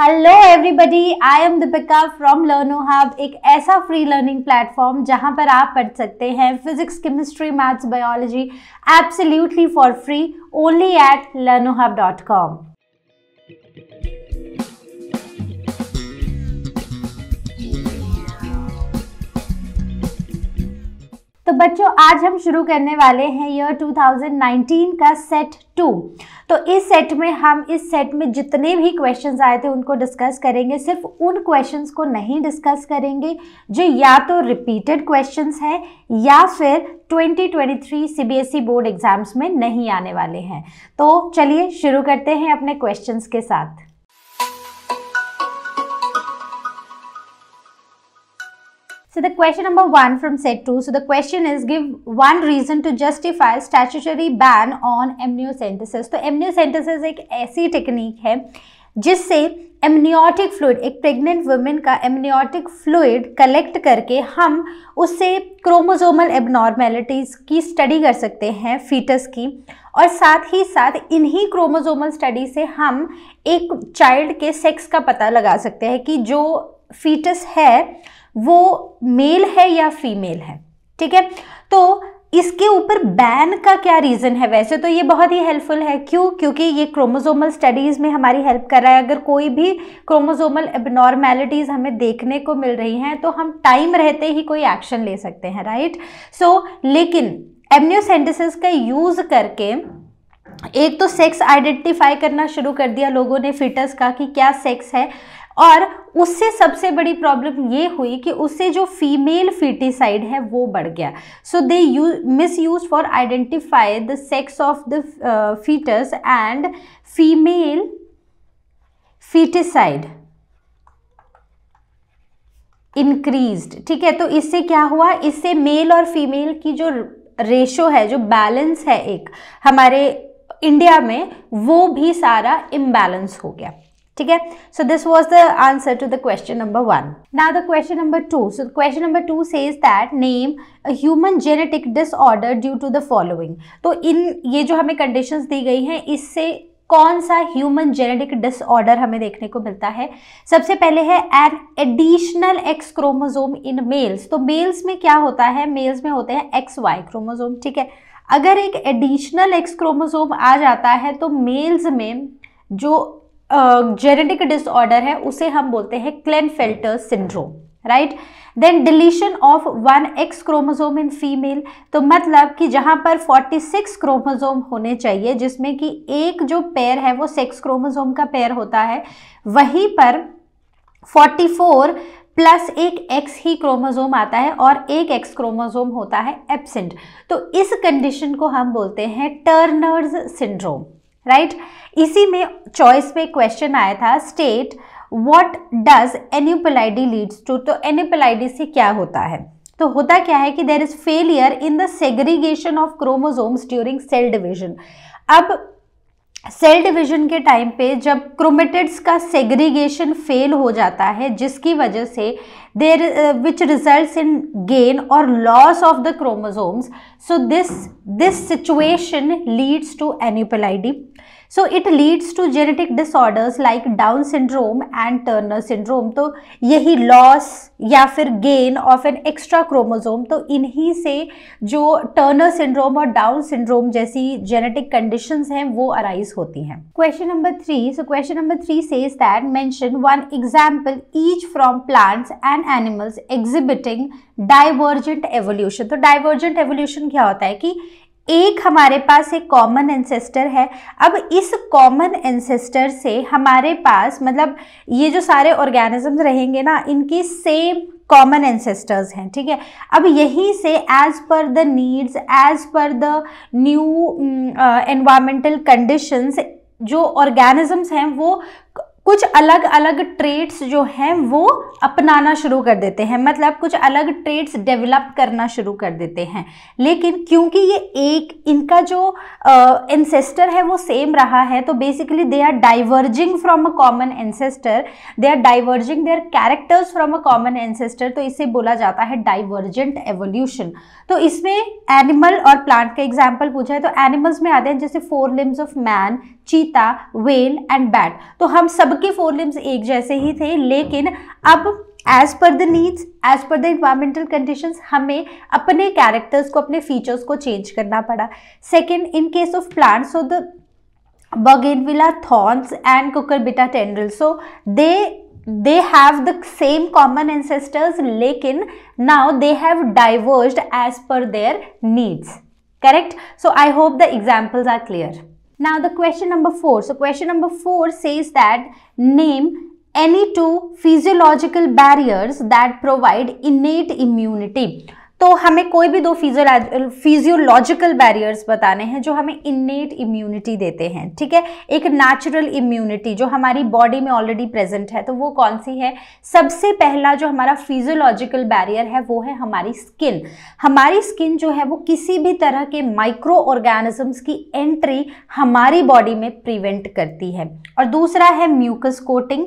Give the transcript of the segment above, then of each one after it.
Hello everybody I am Deepika from Learno Hub एक ऐसा free learning platform जहां पर आप पढ़ सकते हैं physics chemistry maths biology absolutely for free only at Learno Hub dot com तो बच्चों आज हम शुरू करने वाले हैं ईयर 2019 का सेट टू तो इस सेट में हम इस सेट में जितने भी क्वेश्चंस आए थे उनको डिस्कस करेंगे सिर्फ उन क्वेश्चंस को नहीं डिस्कस करेंगे जो या तो रिपीटेड क्वेश्चंस हैं या फिर 2023 सीबीएसई बोर्ड एग्ज़ाम्स में नहीं आने वाले हैं तो चलिए शुरू करते हैं अपने क्वेश्चन के साथ So the question number one from set two. So the question is give one reason to justify statutory ban on amniocentesis. so amniocentesis एक ऐसी technique है जिससे एमनियोटिक फ्लूड एक प्रेग्नेंट वुमेन का एमनियोटिक फ्लूड कलेक्ट करके हम उससे chromosomal abnormalities की स्टडी कर सकते हैं फीटस की और साथ ही साथ इन्हीं क्रोमोजोमल स्टडी से हम एक चाइल्ड के सेक्स का पता लगा सकते हैं कि जो फीटस है वो मेल है या फीमेल है ठीक है तो इसके ऊपर बैन का क्या रीज़न है वैसे तो ये बहुत ही हेल्पफुल है क्यों क्योंकि ये क्रोमोजोमल स्टडीज़ में हमारी हेल्प कर रहा है अगर कोई भी क्रोमोजोमल एबनॉर्मेलिटीज़ हमें देखने को मिल रही हैं तो हम टाइम रहते ही कोई एक्शन ले सकते हैं राइट सो so, लेकिन एमनियोसेंटिसिस का यूज़ करके एक तो सेक्स आइडेंटिफाई करना शुरू कर दिया लोगों ने फिटस का कि क्या सेक्स है और उससे सबसे बड़ी प्रॉब्लम ये हुई कि उससे जो फीमेल फीटिसाइड है वो बढ़ गया so they misuse for identify the sex of the foetus and female foeticide increased ठीक है तो इससे क्या हुआ इससे मेल और फीमेल की जो रेशो है जो बैलेंस है एक हमारे इंडिया में वो भी सारा इम्बैलेंस हो गया ठीक है so this was the answer to the question number one now the question number two so question number two says that name human genetic disorder due to the following तो इन ये जो हमें कंडीशंस दी गई हैं इससे कौन सा ह्यूमन जेनेटिक डिसऑर्डर हमें देखने को मिलता है सबसे पहले है an additional X chromosome in males तो मेल्स में क्या होता है मेल्स में होते हैं एक्स वाई क्रोमोजोम ठीक है अगर एक एडिशनल एक्स क्रोमोजोम आ जाता है तो मेल्स में जो जेनेटिक डिसऑर्डर है उसे हम बोलते हैं Klinefelter syndrome right then deletion of one X chromosome in female तो मतलब कि जहाँ पर 46 क्रोमोजोम होने चाहिए जिसमें कि एक जो पेयर है वो सेक्स क्रोमोजोम का पेयर होता है वहीं पर 44 प्लस एक एक्स ही क्रोमोजोम आता है और एक एक्स क्रोमोजोम होता है एब्सेंट तो इस कंडीशन को हम बोलते हैं टर्नर्स सिंड्रोम राइट इसी में चॉइस में क्वेश्चन आया था state what does aneuploidy leads to तो एन्यूपलाइडी से क्या होता है तो होता क्या है कि there is failure in the segregation of chromosomes during cell division अब सेल डिवीजन के टाइम पे जब क्रोमेटिड्स का सेग्रीगेशन फेल हो जाता है जिसकी वजह से there uh, which results in gain or loss of the chromosomes so this this situation leads to aneuploidy so it leads to genetic disorders like Down syndrome and Turner syndrome तो यही loss या फिर gain of an extra chromosome तो इन्हीं से जो Turner syndrome और Down syndrome जैसी जेनेटिक कंडीशंस हैं वो अराइज होती हैं question number three so question number three says that mention one example each from plants and animals exhibiting divergent evolution तो डाइवर्जेंट एवोल्यूशन क्या होता है कि एक हमारे पास एक कॉमन एंसेस्टर है अब इस कॉमन एंसेस्टर से हमारे पास मतलब ये जो सारे ऑर्गेनिजम्स रहेंगे ना इनकी सेम कॉमन एंसेस्टर्स हैं ठीक है अब यहीं से as per the needs as per the new environmental conditions जो ऑर्गेनिजम्स हैं वो कुछ अलग अलग ट्रेड्स जो हैं वो अपनाना शुरू कर देते हैं मतलब कुछ अलग ट्रेड्स डेवलप करना शुरू कर देते हैं लेकिन क्योंकि ये एक इनका जो एंसेस्टर है वो सेम रहा है तो basically they are diverging from a common ancestor they are diverging their characters from a common ancestor तो इसे बोला जाता है डाइवर्जेंट एवोल्यूशन तो इसमें एनिमल और प्लांट का एग्जाम्पल पूछा है तो एनिमल्स में आते हैं जैसे four limbs of man cheetah whale and bat तो हम सबके फोर लिम्स एक जैसे ही थे लेकिन अब as per the needs as per the environmental conditions हमें अपने कैरेक्टर्स को अपने फीचर्स को चेंज करना पड़ा second in case of plant so the bougainvillea thorns and cucurbita tendril so they they have the same common ancestors लेकिन now they have diverge as per their needs correct so I hope the examples are clear Now the question number 4. So question number 4 says that name any two physiological barriers that provide innate immunity. तो हमें कोई भी दो physiological barriers बताने हैं जो हमें innate immunity देते हैं ठीक है एक नेचुरल इम्यूनिटी जो हमारी बॉडी में ऑलरेडी प्रेजेंट है तो वो कौन सी है सबसे पहला जो हमारा फिजियोलॉजिकल बैरियर है वो है हमारी स्किन हमारी स्किन जो है वो किसी भी तरह के माइक्रो ऑर्गेनिजम्स की एंट्री हमारी बॉडी में प्रिवेंट करती है और दूसरा है म्यूकस कोटिंग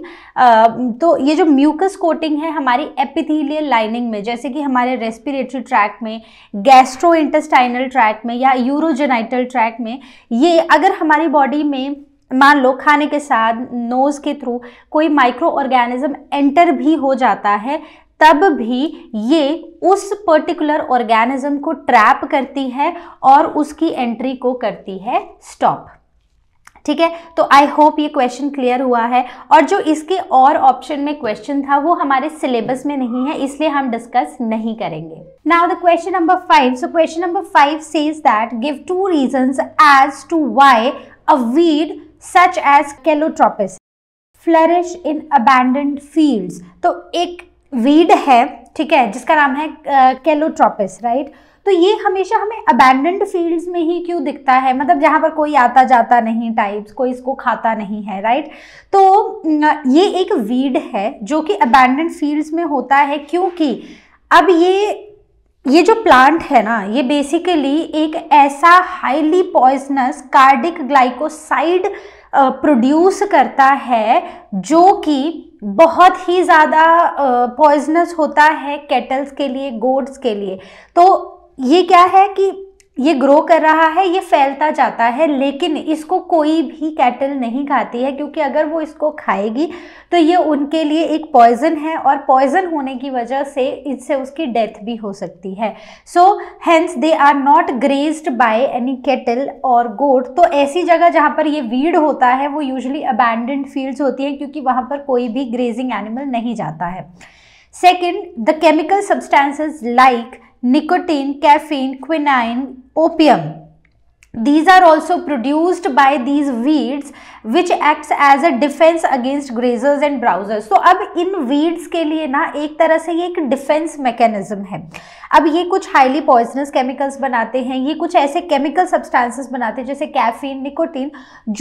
तो ये जो म्यूकस कोटिंग है हमारी एपिथीलियल लाइनिंग में जैसे कि हमारे रेस्पिरेटरी ट्रैक में गैस्ट्रो इंटेस्टाइनल ट्रैक में या यूरोजेनाइटल ट्रैक में ये अगर हमारी बॉडी में मान लो खाने के साथ नोज़ के थ्रू कोई माइक्रो ऑर्गेनिज्म एंटर भी हो जाता है तब भी ये उस पर्टिकुलर ऑर्गेनिज्म को ट्रैप करती है और उसकी एंट्री को करती है स्टॉप ठीक है तो आई होप ये क्वेश्चन क्लियर हुआ है और जो इसके और ऑप्शन में क्वेश्चन था वो हमारे सिलेबस में नहीं है इसलिए हम डिस्कस नहीं करेंगे Now the question number 5. So question number 5 says that give two reasons as to why a weed such as Calotropis flourish in abandoned fields. तो एक weed है ठीक है जिसका नाम है calotropis right? तो ये हमेशा हमें अबैंडेंड फील्ड्स में ही क्यों दिखता है मतलब जहाँ पर कोई आता जाता नहीं टाइप्स कोई इसको खाता नहीं है राइट तो ये एक वीड है जो कि अबैंडेंड फील्ड्स में होता है क्योंकि अब ये ये जो प्लांट है ना ये बेसिकली एक ऐसा highly poisonous cardiac glycoside produce करता है जो कि बहुत ही ज़्यादा पॉइजनस होता है केटल्स के लिए गोड्स के लिए तो ये क्या है कि ये ग्रो कर रहा है ये फैलता जाता है लेकिन इसको कोई भी कैटल नहीं खाती है क्योंकि अगर वो इसको खाएगी तो ये उनके लिए एक पॉइजन है और पॉइजन होने की वजह से इससे उसकी डेथ भी हो सकती है so hence they are not grazed by any cattle और गोट तो ऐसी जगह जहाँ पर ये वीड होता है वो यूजली अबैंडेंड फील्ड्स होती हैं क्योंकि वहाँ पर कोई भी ग्रेजिंग एनिमल नहीं जाता है second the chemical substances like nicotine caffeine quinine opium these are also produced by these weeds which acts as a defense against grazers and browsers so ab in weeds ke liye na ek tarah se ye ek defense mechanism hai अब ये कुछ highly poisonous chemicals बनाते हैं ये कुछ ऐसे chemical substances बनाते हैं जैसे caffeine, निकोटीन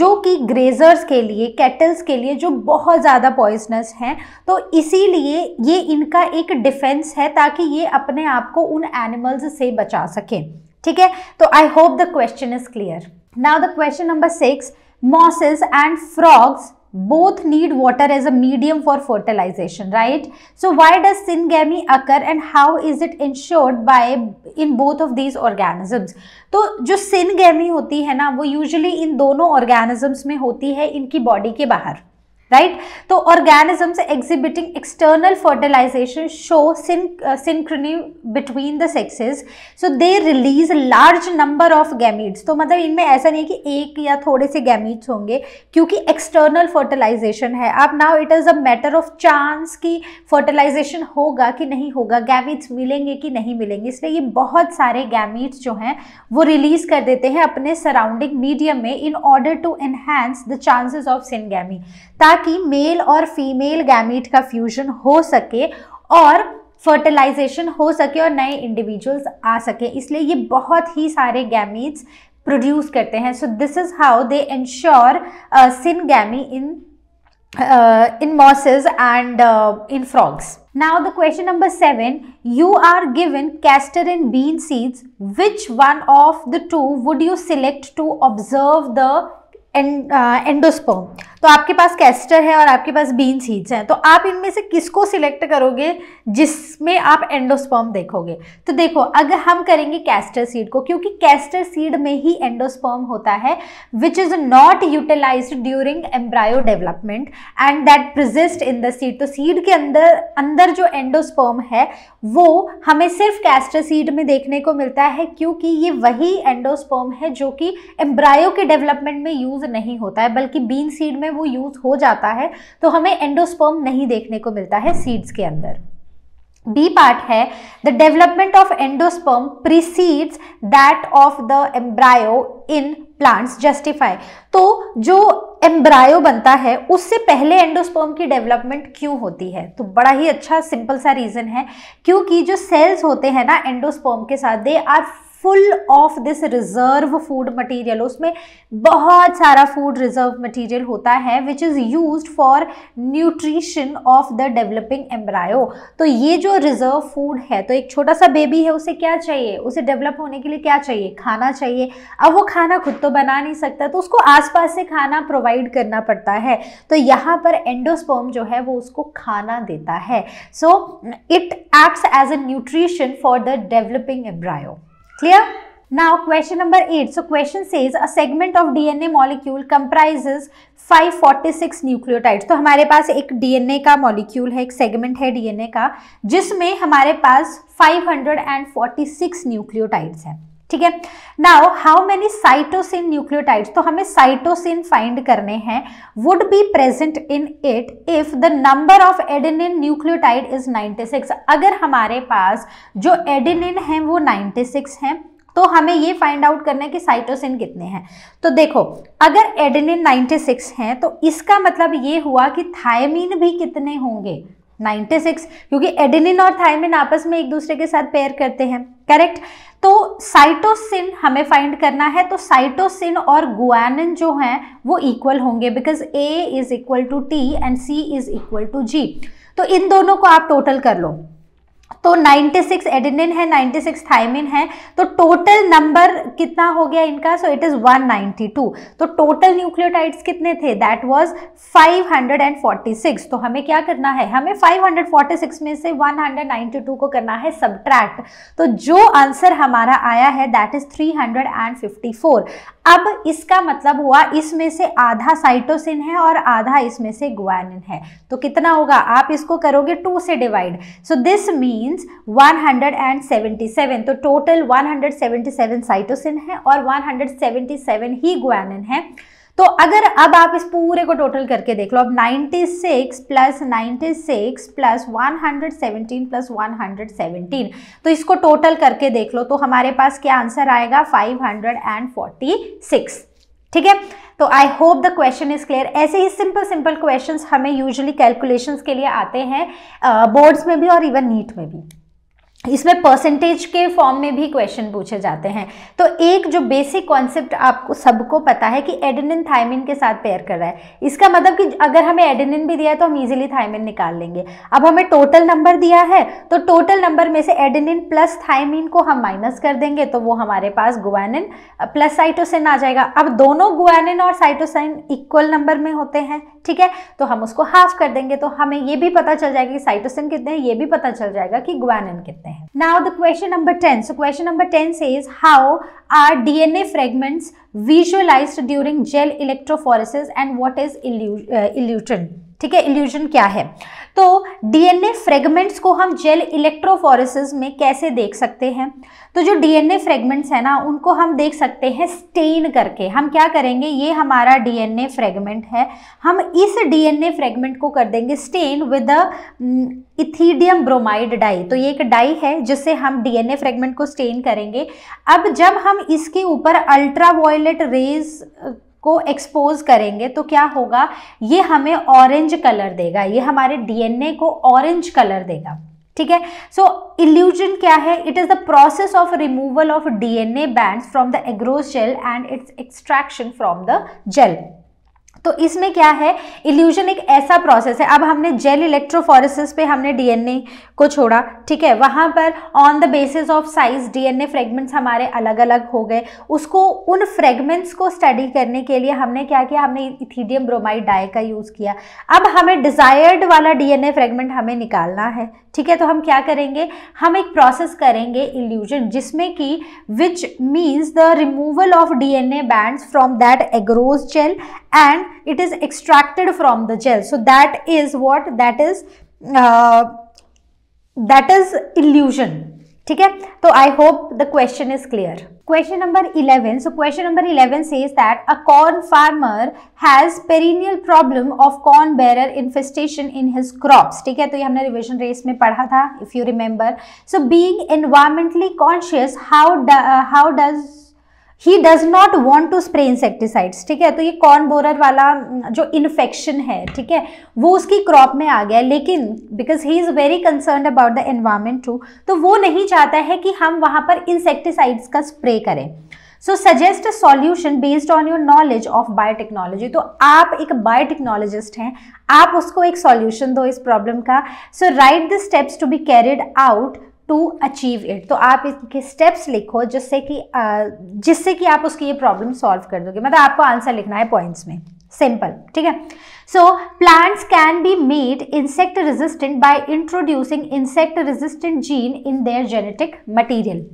जो कि grazers के लिए कैटल्स के लिए जो बहुत ज़्यादा poisonous हैं तो इसीलिए ये इनका एक defense है ताकि ये अपने आप को उन animals से बचा सकें ठीक है तो I hope the question is clear now the question number six mosses and frogs both need water as a medium for fertilisation right so why does syngamy occur and how is it ensured by in both of these organisms तो जो syngamy होती है ना वो usually in दोनों organisms में होती है इनकी बॉडी के बाहर राइट तो organisms exhibiting external fertilisation show synchrony between the sexes so they release large number of gametes तो मतलब इनमें ऐसा नहीं है कि एक या थोड़े से गैमीट्स होंगे क्योंकि एक्सटर्नल फर्टिलाइजेशन है आप now it is a matter of chance कि फर्टिलाइजेशन होगा कि नहीं होगा गैमीट्स मिलेंगे कि नहीं मिलेंगे इसलिए ये बहुत सारे गैमीट्स जो हैं वो रिलीज कर देते हैं अपने सराउंडिंग मीडियम में in order to enhance the chances of syngamy ताकि ताकि मेल और फीमेल गैमीट का फ्यूजन हो सके और फर्टिलाइजेशन हो सके और नए इंडिविजुअल्स आ सके इसलिए ये बहुत ही सारे गैमिट्स प्रोड्यूस करते हैं so this is how they ensure syngamy in in mosses and in frogs now the question number seven you are given castor and bean seeds which one of the two would you select to observe the endosperm तो आपके पास castor है और आपके पास been seeds हैं तो आप इनमें से किसको सिलेक्ट करोगे जिसमें आप एंडोस्पर्म देखोगे तो देखो अगर हम करेंगे कैस्टर सीड को क्योंकि कैस्टर सीड में ही एंडोस्पर्म होता है which is not utilise during embryo development and that persist in the seed तो सीड के अंदर अंदर जो एंडोस्पर्म है वो हमें सिर्फ कैस्टर सीड में देखने को मिलता है क्योंकि ये वही एंडोस्पर्म है जो कि एम्ब्रायो के डेवलपमेंट में यूज़ नहीं होता है बल्कि बीन सीड में में वो यूज़ हो जाता है तो हमें एंडोस्पर्म नहीं देखने को मिलता है सीड्स के अंदर बी पार्ट है the development of endosperm precedes that of the embryo in plants justify तो जो एम्ब्रायो बनता है उससे पहले एंडोस्पर्म की डेवलपमेंट क्यों होती है तो बड़ा ही अच्छा सिंपल सा रीज़न है क्योंकि जो सेल्स होते हैं ना एंडोस्पर्म के साथ they are full of this reserve food material उसमें बहुत सारा फूड रिजर्व मटेरियल होता है which is use for nutrition of the developing embryo तो ये जो रिजर्व फूड है तो एक छोटा सा बेबी है उसे क्या चाहिए उसे डेवलप होने के लिए क्या चाहिए खाना चाहिए अब वो खाना खुद तो बना नहीं सकता तो उसको आसपास से खाना प्रोवाइड करना पड़ता है तो यहाँ पर एंडोस्पर्म जो है वो उसको खाना देता है so it acts as a nutrition for the developing embryo Clear? Now question number 8. So question says a segment of DNA molecule comprises 546 nucleotides. तो हमारे पास एक DNA का मॉलिक्यूल है एक सेगमेंट है DNA का जिसमें हमारे पास 546 न्यूक्लियोटाइड्स है ठीक है now how many cytosine nucleotides तो हमें साइटोसिन फाइंड करने हैं would be present in it if the number of adenine nucleotide is 96 अगर हमारे पास जो एडेनिन है वो 96 है तो हमें ये फाइंड आउट करना है कि साइटोसिन कितने हैं तो देखो अगर एडेनिन 96 है तो इसका मतलब ये हुआ कि थायमिन भी कितने होंगे 96 क्योंकि एडेनिन और थायमिन आपस में एक दूसरे के साथ पेयर करते हैं करेक्ट तो साइटोसिन हमें फाइंड करना है तो साइटोसिन और गुआनिन जो हैं वो इक्वल होंगे because A is equal to T and C is equal to G तो इन दोनों को आप टोटल कर लो तो 96 सिक्स एडिनिन है 96 सिक्स थाइमिन है तो टोटल नंबर कितना हो गया इनका सो इट इज़ 192 तो टोटल न्यूक्लियोटाइड्स कितने थे दैट वाज 546 तो हमें क्या करना है हमें 546 में से 192 को करना है सब्ट्रैक्ट तो जो आंसर हमारा आया है दैट इज़ 354 अब इसका मतलब हुआ इसमें से आधा साइटोसिन है और आधा इसमें से ग्वानिन है तो कितना होगा आप इसको करोगे टू से divide so this mean means 177 तो टोटल 177 साइटोसिन है और 177 ही ग्वानिन है तो अगर अब आप इस पूरे को टोटल करके देख लो अब 96 six plus 96 plus one plus 117 तो इसको टोटल करके देख लो तो हमारे पास क्या आंसर आएगा 546 ठीक है तो I hope the question is clear ऐसे ही सिंपल सिंपल क्वेश्चन हमें यूजली कैलकुलेशंस के लिए आते हैं बोर्ड्स में भी और इवन नीट में भी इसमें परसेंटेज के फॉर्म में भी क्वेश्चन पूछे जाते हैं तो एक जो बेसिक कॉन्सेप्ट आपको सबको पता है कि एडेनिन थायमिन के साथ पेयर कर रहा है इसका मतलब कि अगर हमें एडेनिन भी दिया है तो हम इजीली थायमिन निकाल लेंगे अब हमें टोटल नंबर दिया है तो टोटल नंबर में से एडेनिन प्लस थायमिन को हम माइनस कर देंगे तो वो हमारे पास गुआनिन प्लस साइटोसिन आ जाएगा अब दोनों गुआनिन और साइटोसिन इक्वल नंबर में होते हैं ठीक है तो हम उसको हाफ कर देंगे तो हमें ये भी पता चल जाएगा कि साइटोसिन कितने हैं ये भी पता चल जाएगा कि ग्वानिन कितने हैं now the question number ten so question number ten से is how are DNA fragments visualised during gel electrophoresis and what is elution ठीक है इल्यूजन क्या है तो डीएनए फ्रेगमेंट्स को हम जेल इलेक्ट्रोफोरेसिस में कैसे देख सकते हैं तो जो डीएनए फ्रेगमेंट्स है ना उनको हम देख सकते हैं स्टेन करके हम क्या करेंगे ये हमारा डीएनए फ्रेगमेंट है हम इस डीएनए फ्रेगमेंट को कर देंगे stain with a ethidium bromide dye तो ये एक डाई है जिससे हम डीएनए फ्रेगमेंट को स्टेन करेंगे अब जब हम इसके ऊपर अल्ट्रा रेज को एक्सपोज करेंगे तो क्या होगा ये हमें ऑरेंज कलर देगा ये हमारे डीएनए को ऑरेंज कलर देगा ठीक है सो इल्यूजन क्या है it is the process of removal of DNA bands from the agarose gel and its extraction from the gel तो इसमें क्या है इल्यूजन एक ऐसा प्रोसेस है अब हमने जेल इलेक्ट्रोफोरेसिस पे हमने डीएनए को छोड़ा ठीक है वहाँ पर on the basis of size DNA fragments हमारे अलग अलग हो गए उसको उन फ्रेगमेंट्स को स्टडी करने के लिए हमने क्या किया हमने इथीडियम ब्रोमाइड डाई का यूज़ किया अब हमें डिज़ायर्ड वाला डीएनए फ्रेगमेंट हमें निकालना है ठीक है तो हम क्या करेंगे हम एक प्रोसेस करेंगे इल्यूजन जिसमें कि which means the removal of DNA bands from that agarose gel and it is extracted from the gel. So that is what that is uh, that is illusion. ठीक है तो I hope the question is clear question number 11 so question number 11 says that a corn farmer has perennial problem of corn bearer infestation in his crops ठीक है तो ये हमने revision race में पढ़ा था if you remember so being environmentally conscious how how does he does not want to spray insecticides ठीक है तो ये कॉर्न बोरर वाला जो इन्फेक्शन है ठीक है वो उसकी क्रॉप में आ गया लेकिन because he is very concern about the environment too तो वो नहीं चाहता है कि हम वहाँ पर इंसेक्टिसाइड्स का स्प्रे करें so suggest solution based on your knowledge of biotechnology तो आप एक बायोटेक्नोलॉजिस्ट हैं आप उसको एक सॉल्यूशन दो इस प्रॉब्लम का so write the steps to be carried out to achieve it तो आप इसके स्टेप्स लिखो जिससे कि जिससे कि आप उसकी ये प्रॉब्लम सॉल्व कर दोगे मतलब आपको आंसर लिखना है पॉइंट्स में सिंपल ठीक है so plants can be made insect resistant by introducing insect resistant gene in their genetic material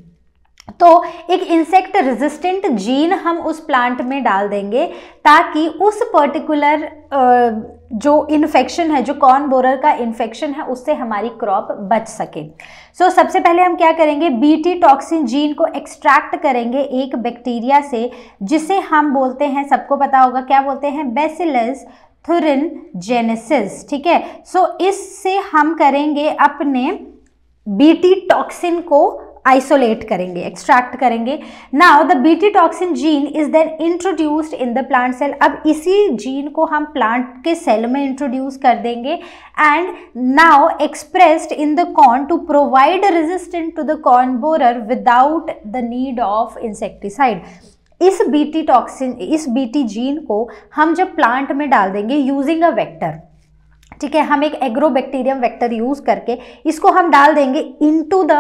तो एक इंसेक्ट रेजिस्टेंट जीन हम उस प्लांट में डाल देंगे ताकि उस पर्टिकुलर जो इन्फेक्शन है जो कॉर्न बोरर का इन्फेक्शन है उससे हमारी क्रॉप बच सके सो so, सबसे पहले हम क्या करेंगे बीटी टॉक्सिन जीन को एक्सट्रैक्ट करेंगे एक बैक्टीरिया से जिसे हम बोलते हैं सबको पता होगा क्या बोलते हैं बेसिलस थुरिन जेनेसिस ठीक है सो so, इससे हम करेंगे अपने बीटी टॉक्सिन को आइसोलेट करेंगे एक्सट्रैक्ट करेंगे now the Bt toxin gene is then introduced in the plant cell अब इसी जीन को हम प्लांट के सेल में इंट्रोड्यूस कर देंगे and now expressed in the corn to provide resistant to the corn borer without the need of insecticide इस Bt toxin इस बीटी जीन को हम जब प्लांट में डाल देंगे यूजिंग अ वेक्टर ठीक है हम एक एग्रोबैक्टीरियम वेक्टर यूज़ करके इसको हम डाल देंगे इनटू द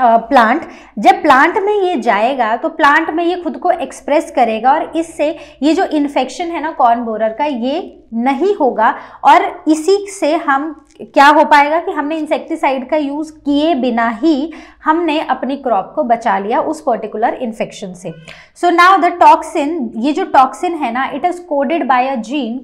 प्लांट जब प्लांट में ये जाएगा तो प्लांट में ये खुद को एक्सप्रेस करेगा और इससे ये जो इन्फेक्शन है ना कॉर्न बोरर का ये नहीं होगा और इसी से हम क्या हो पाएगा कि हमने इंसेक्टिसाइड का यूज़ किए बिना ही हमने अपनी क्रॉप को बचा लिया उस पर्टिकुलर इन्फेक्शन से सो नाउ द टॉक्सिन ये जो टॉक्सिन है ना it is coded by a gene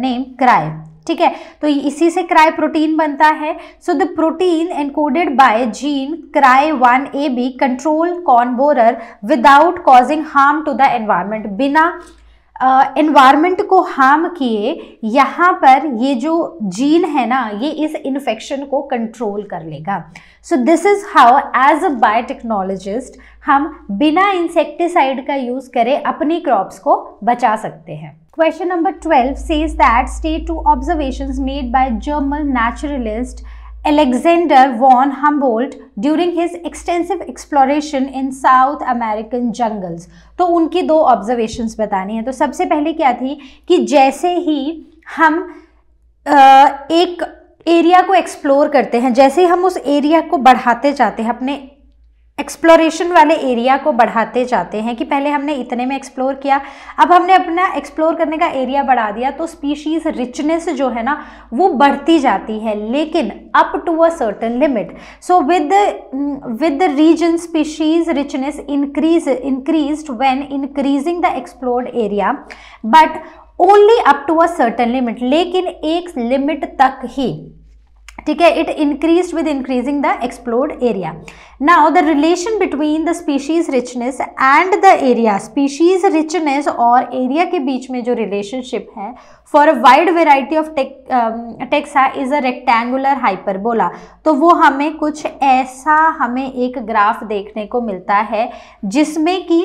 name cry ठीक है तो इसी से क्राई प्रोटीन बनता है so the protein encoded by gene cry one A B control corn borer without causing harm to the environment बिना इन्वायरमेंट uh, को harm किए यहाँ पर ये जो जीन है ना ये इस इन्फेक्शन को कंट्रोल कर लेगा so this is how as a biotechnologist हम बिना इंसेक्टिसाइड का यूज़ करें अपनी क्रॉप्स को बचा सकते हैं question number twelve says that stay to observation made by German naturalist Alexander von Humboldt during his extensive exploration in South American jungles. तो उनकी दो observations बतानी है तो सबसे पहले क्या थी कि जैसे ही हम एक एरिया को एक्सप्लोर करते हैं जैसे ही हम उस एरिया को बढ़ाते जाते हैं अपने एक्सप्लोरेशन वाले एरिया को बढ़ाते जाते हैं कि पहले हमने इतने में एक्सप्लोर किया अब हमने अपना एक्सप्लोर करने का एरिया बढ़ा दिया तो स्पीशीज़ रिचनेस जो है ना वो बढ़ती जाती है लेकिन up to a certain limit so with with the region species richness increase increase when increasing the explored area but only up to a certain limit लेकिन एक लिमिट तक ही ठीक है it increase with increasing the explored area now the relation between the species richness and the area species richness और area के बीच में जो रिलेशनशिप है for a wide variety of taxa is a rectangular hyperbola तो वो हमें कुछ ऐसा हमें एक ग्राफ देखने को मिलता है जिसमें कि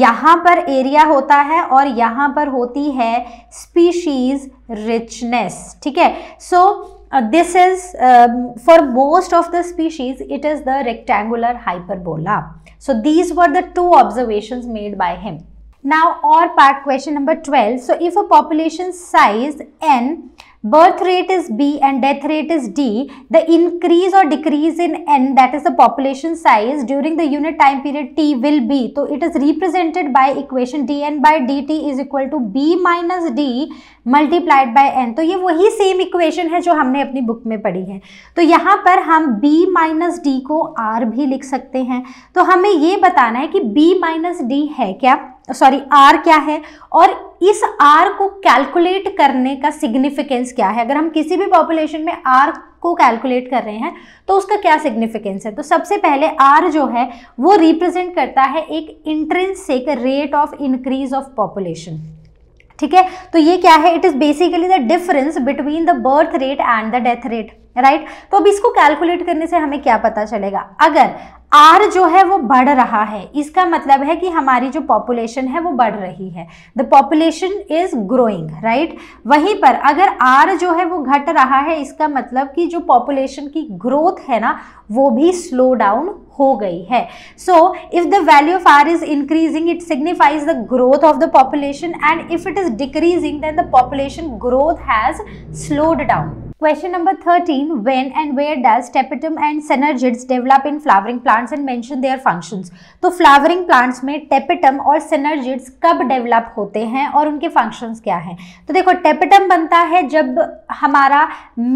यहाँ पर एरिया होता है और यहाँ पर होती है स्पीशीज रिचनेस ठीक है so so, uh, this is um, for most of the species it is the rectangular hyperbola so these were the two observations made by him now or part question number 12 so if a population size n birth rate is B and death rate is D, the increase or decrease in N that is the population size during the unit time period T will be. So it is represented by equation dn by dt is equal to B minus D multiplied by N तो ये वही same equation है जो हमने अपनी book में पढ़ी है तो यहाँ पर हम b माइनस डी को r भी लिख सकते हैं तो हमें ये बताना है कि b माइनस डी है क्या सॉरी आर क्या है और इस आर को कैलकुलेट करने का सिग्निफिकेंस क्या है अगर हम किसी भी पॉपुलेशन में आर को कैलकुलेट कर रहे हैं तो उसका क्या सिग्निफिकेंस है तो सबसे पहले आर जो है वो रिप्रेजेंट करता है एक intrinsic rate of increase of population ठीक है तो ये क्या है it is basically the difference between the birth rate and the death rate right right? तो अब इसको कैलकुलेट करने से हमें क्या पता चलेगा अगर आर जो है वो बढ़ रहा है इसका मतलब है कि हमारी जो पॉपुलेशन है वो बढ़ रही है the population is growing right वहीं पर अगर आर जो है वो घट रहा है इसका मतलब कि जो पॉपुलेशन की ग्रोथ है ना वो भी स्लो डाउन हो गई है so if the value of R is increasing it signifies the growth of the population and if it is decreasing then the population growth has slowed down Question number 13. When and where does tapetum and synergids develop in flowering plants and mention their functions? तो flowering plants में tapetum और synergids कब develop होते हैं और उनके functions क्या हैं तो देखो tapetum बनता है जब हमारा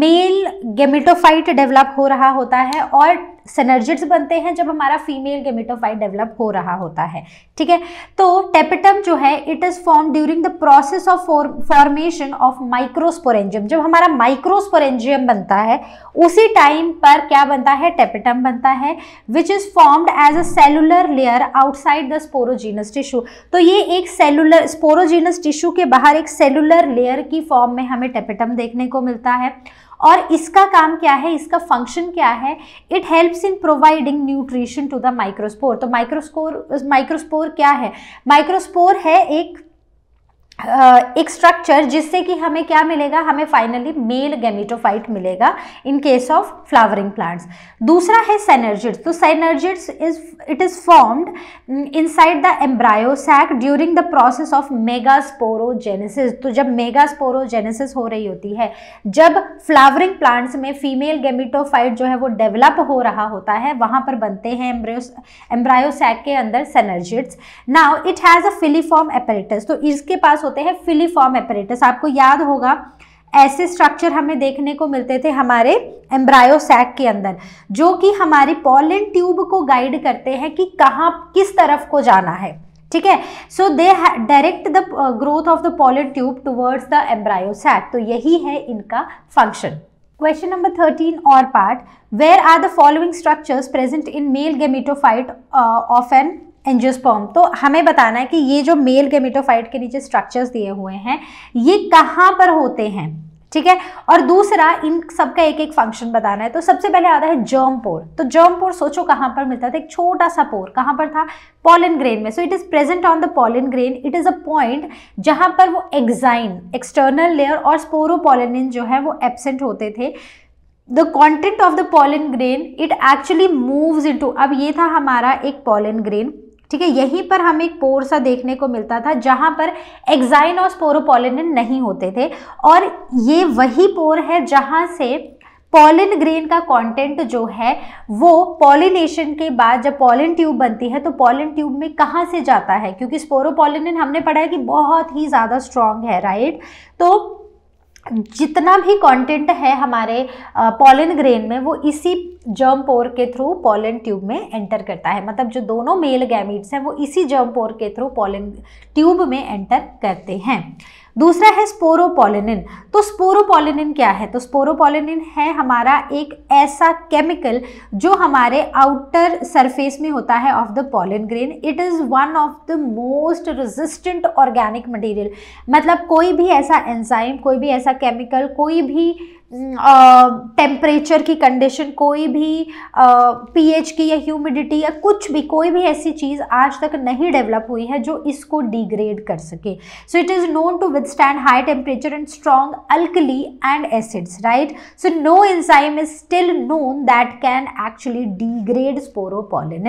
male gametophyte develop हो रहा होता है और सेनर्जिट्स बनते हैं जब हमारा फीमेल गेमिटोफाइट डेवलप हो रहा होता है ठीक है तो टेपिटम जो है it is form during the process of formation of microsporangium जब हमारा माइक्रोस्पोरेंजियम बनता है उसी टाइम पर क्या बनता है टेपिटम बनता है which is formed as a cellular layer outside the sporogenous tissue तो ये एक सेलुलर स्पोरोजीनस टिश्यू के बाहर एक सेलुलर लेयर की फॉर्म में हमें टेपिटम देखने को मिलता है और इसका काम क्या है इसका फंक्शन क्या है it helps in providing nutrition to the microspore तो माइक्रोस्कोर माइक्रोस्पोर क्या है माइक्रोस्पोर है एक एक स्ट्रक्चर जिससे कि हमें क्या मिलेगा हमें फाइनली मेल गेमिटोफाइट मिलेगा in case of flowering plants दूसरा है सेनर्जिट्स तो synergids is it is formed inside the embryo sac during the process of megasporogenesis तो जब मेगा स्पोरोजेनेसिस हो रही होती है जब फ्लावरिंग प्लांट्स में फीमेल गेमिटोफाइट जो है वो डेवलप हो रहा होता है वहाँ पर बनते हैं एम्ब्रायो सैक के अंदर synergids now it has a filiform apparatus तो इसके पास होते हैं फिलीफॉर्म एपरेटस आपको याद होगा ऐसे स्ट्रक्चर हमें देखने को मिलते थे हमारे एम्ब्रायो सैक के अंदर जो कि हमारी पॉलिन ट्यूब को गाइड करते हैं कि कहाँ किस तरफ को जाना है ठीक है so they direct the growth of the pollen tube towards the embryo sac तो यही है इनका फंक्शन क्वेश्चन नंबर थर्टीन और part where are the following structures present in male gametophyte of an angiosperm तो हमें बताना है कि ये जो मेल गेमिटोफाइट के नीचे स्ट्रक्चर्स दिए हुए हैं ये कहाँ पर होते हैं ठीक है और दूसरा इन सब का एक एक फंक्शन बताना है तो सबसे पहले आता है जर्म पोर तो जर्म पोर सोचो कहाँ पर मिलता था एक छोटा सा पोर कहाँ पर था पॉलिन ग्रेन में so it is present on the pollen grain it is a point जहाँ पर वो एग्जाइन एक्सटर्नल लेयर और स्पोरोपोलिन जो है वो एबसेंट होते थे the content of the pollen grain it actually moves to अब ये था हमारा एक पॉलिन ग्रेन ठीक है यहीं पर हमें एक पोर सा देखने को मिलता था जहाँ पर एक्जाइन और स्पोरोपोलिनिन नहीं होते थे और ये वही पोर है जहाँ से पॉलिन ग्रेन का कंटेंट जो है वो पॉलिनेशन के बाद जब पॉलिन ट्यूब बनती है तो पॉलिन ट्यूब में कहाँ से जाता है क्योंकि स्पोरोपोलिनिन हमने पढ़ा है कि बहुत ही ज़्यादा स्ट्रॉन्ग है राइट तो जितना भी कंटेंट है हमारे पॉलन ग्रेन में वो इसी जर्म पोर के थ्रू पॉलन ट्यूब में एंटर करता है मतलब जो दोनों मेल गैमिट्स हैं वो इसी जर्म पोर के थ्रू पॉलन ट्यूब में एंटर करते हैं दूसरा है स्पोरोपोलिनिन तो स्पोरोपोलिनिन क्या है तो स्पोरोपोलिनिन है हमारा एक ऐसा केमिकल जो हमारे आउटर सरफेस में होता है of the pollen grain it is one of the most resistant organic material मतलब कोई भी ऐसा एंजाइम कोई भी ऐसा केमिकल कोई भी टेम्परेचर mm, की कंडीशन कोई भी पीएच की या ह्यूमिडिटी या कुछ भी कोई भी ऐसी चीज़ आज तक नहीं डेवलप हुई है जो इसको डिग्रेड कर सके so it is known to withstand high temperature and strong alkali and acids right so no enzyme is still known that can actually degrade sporopollenin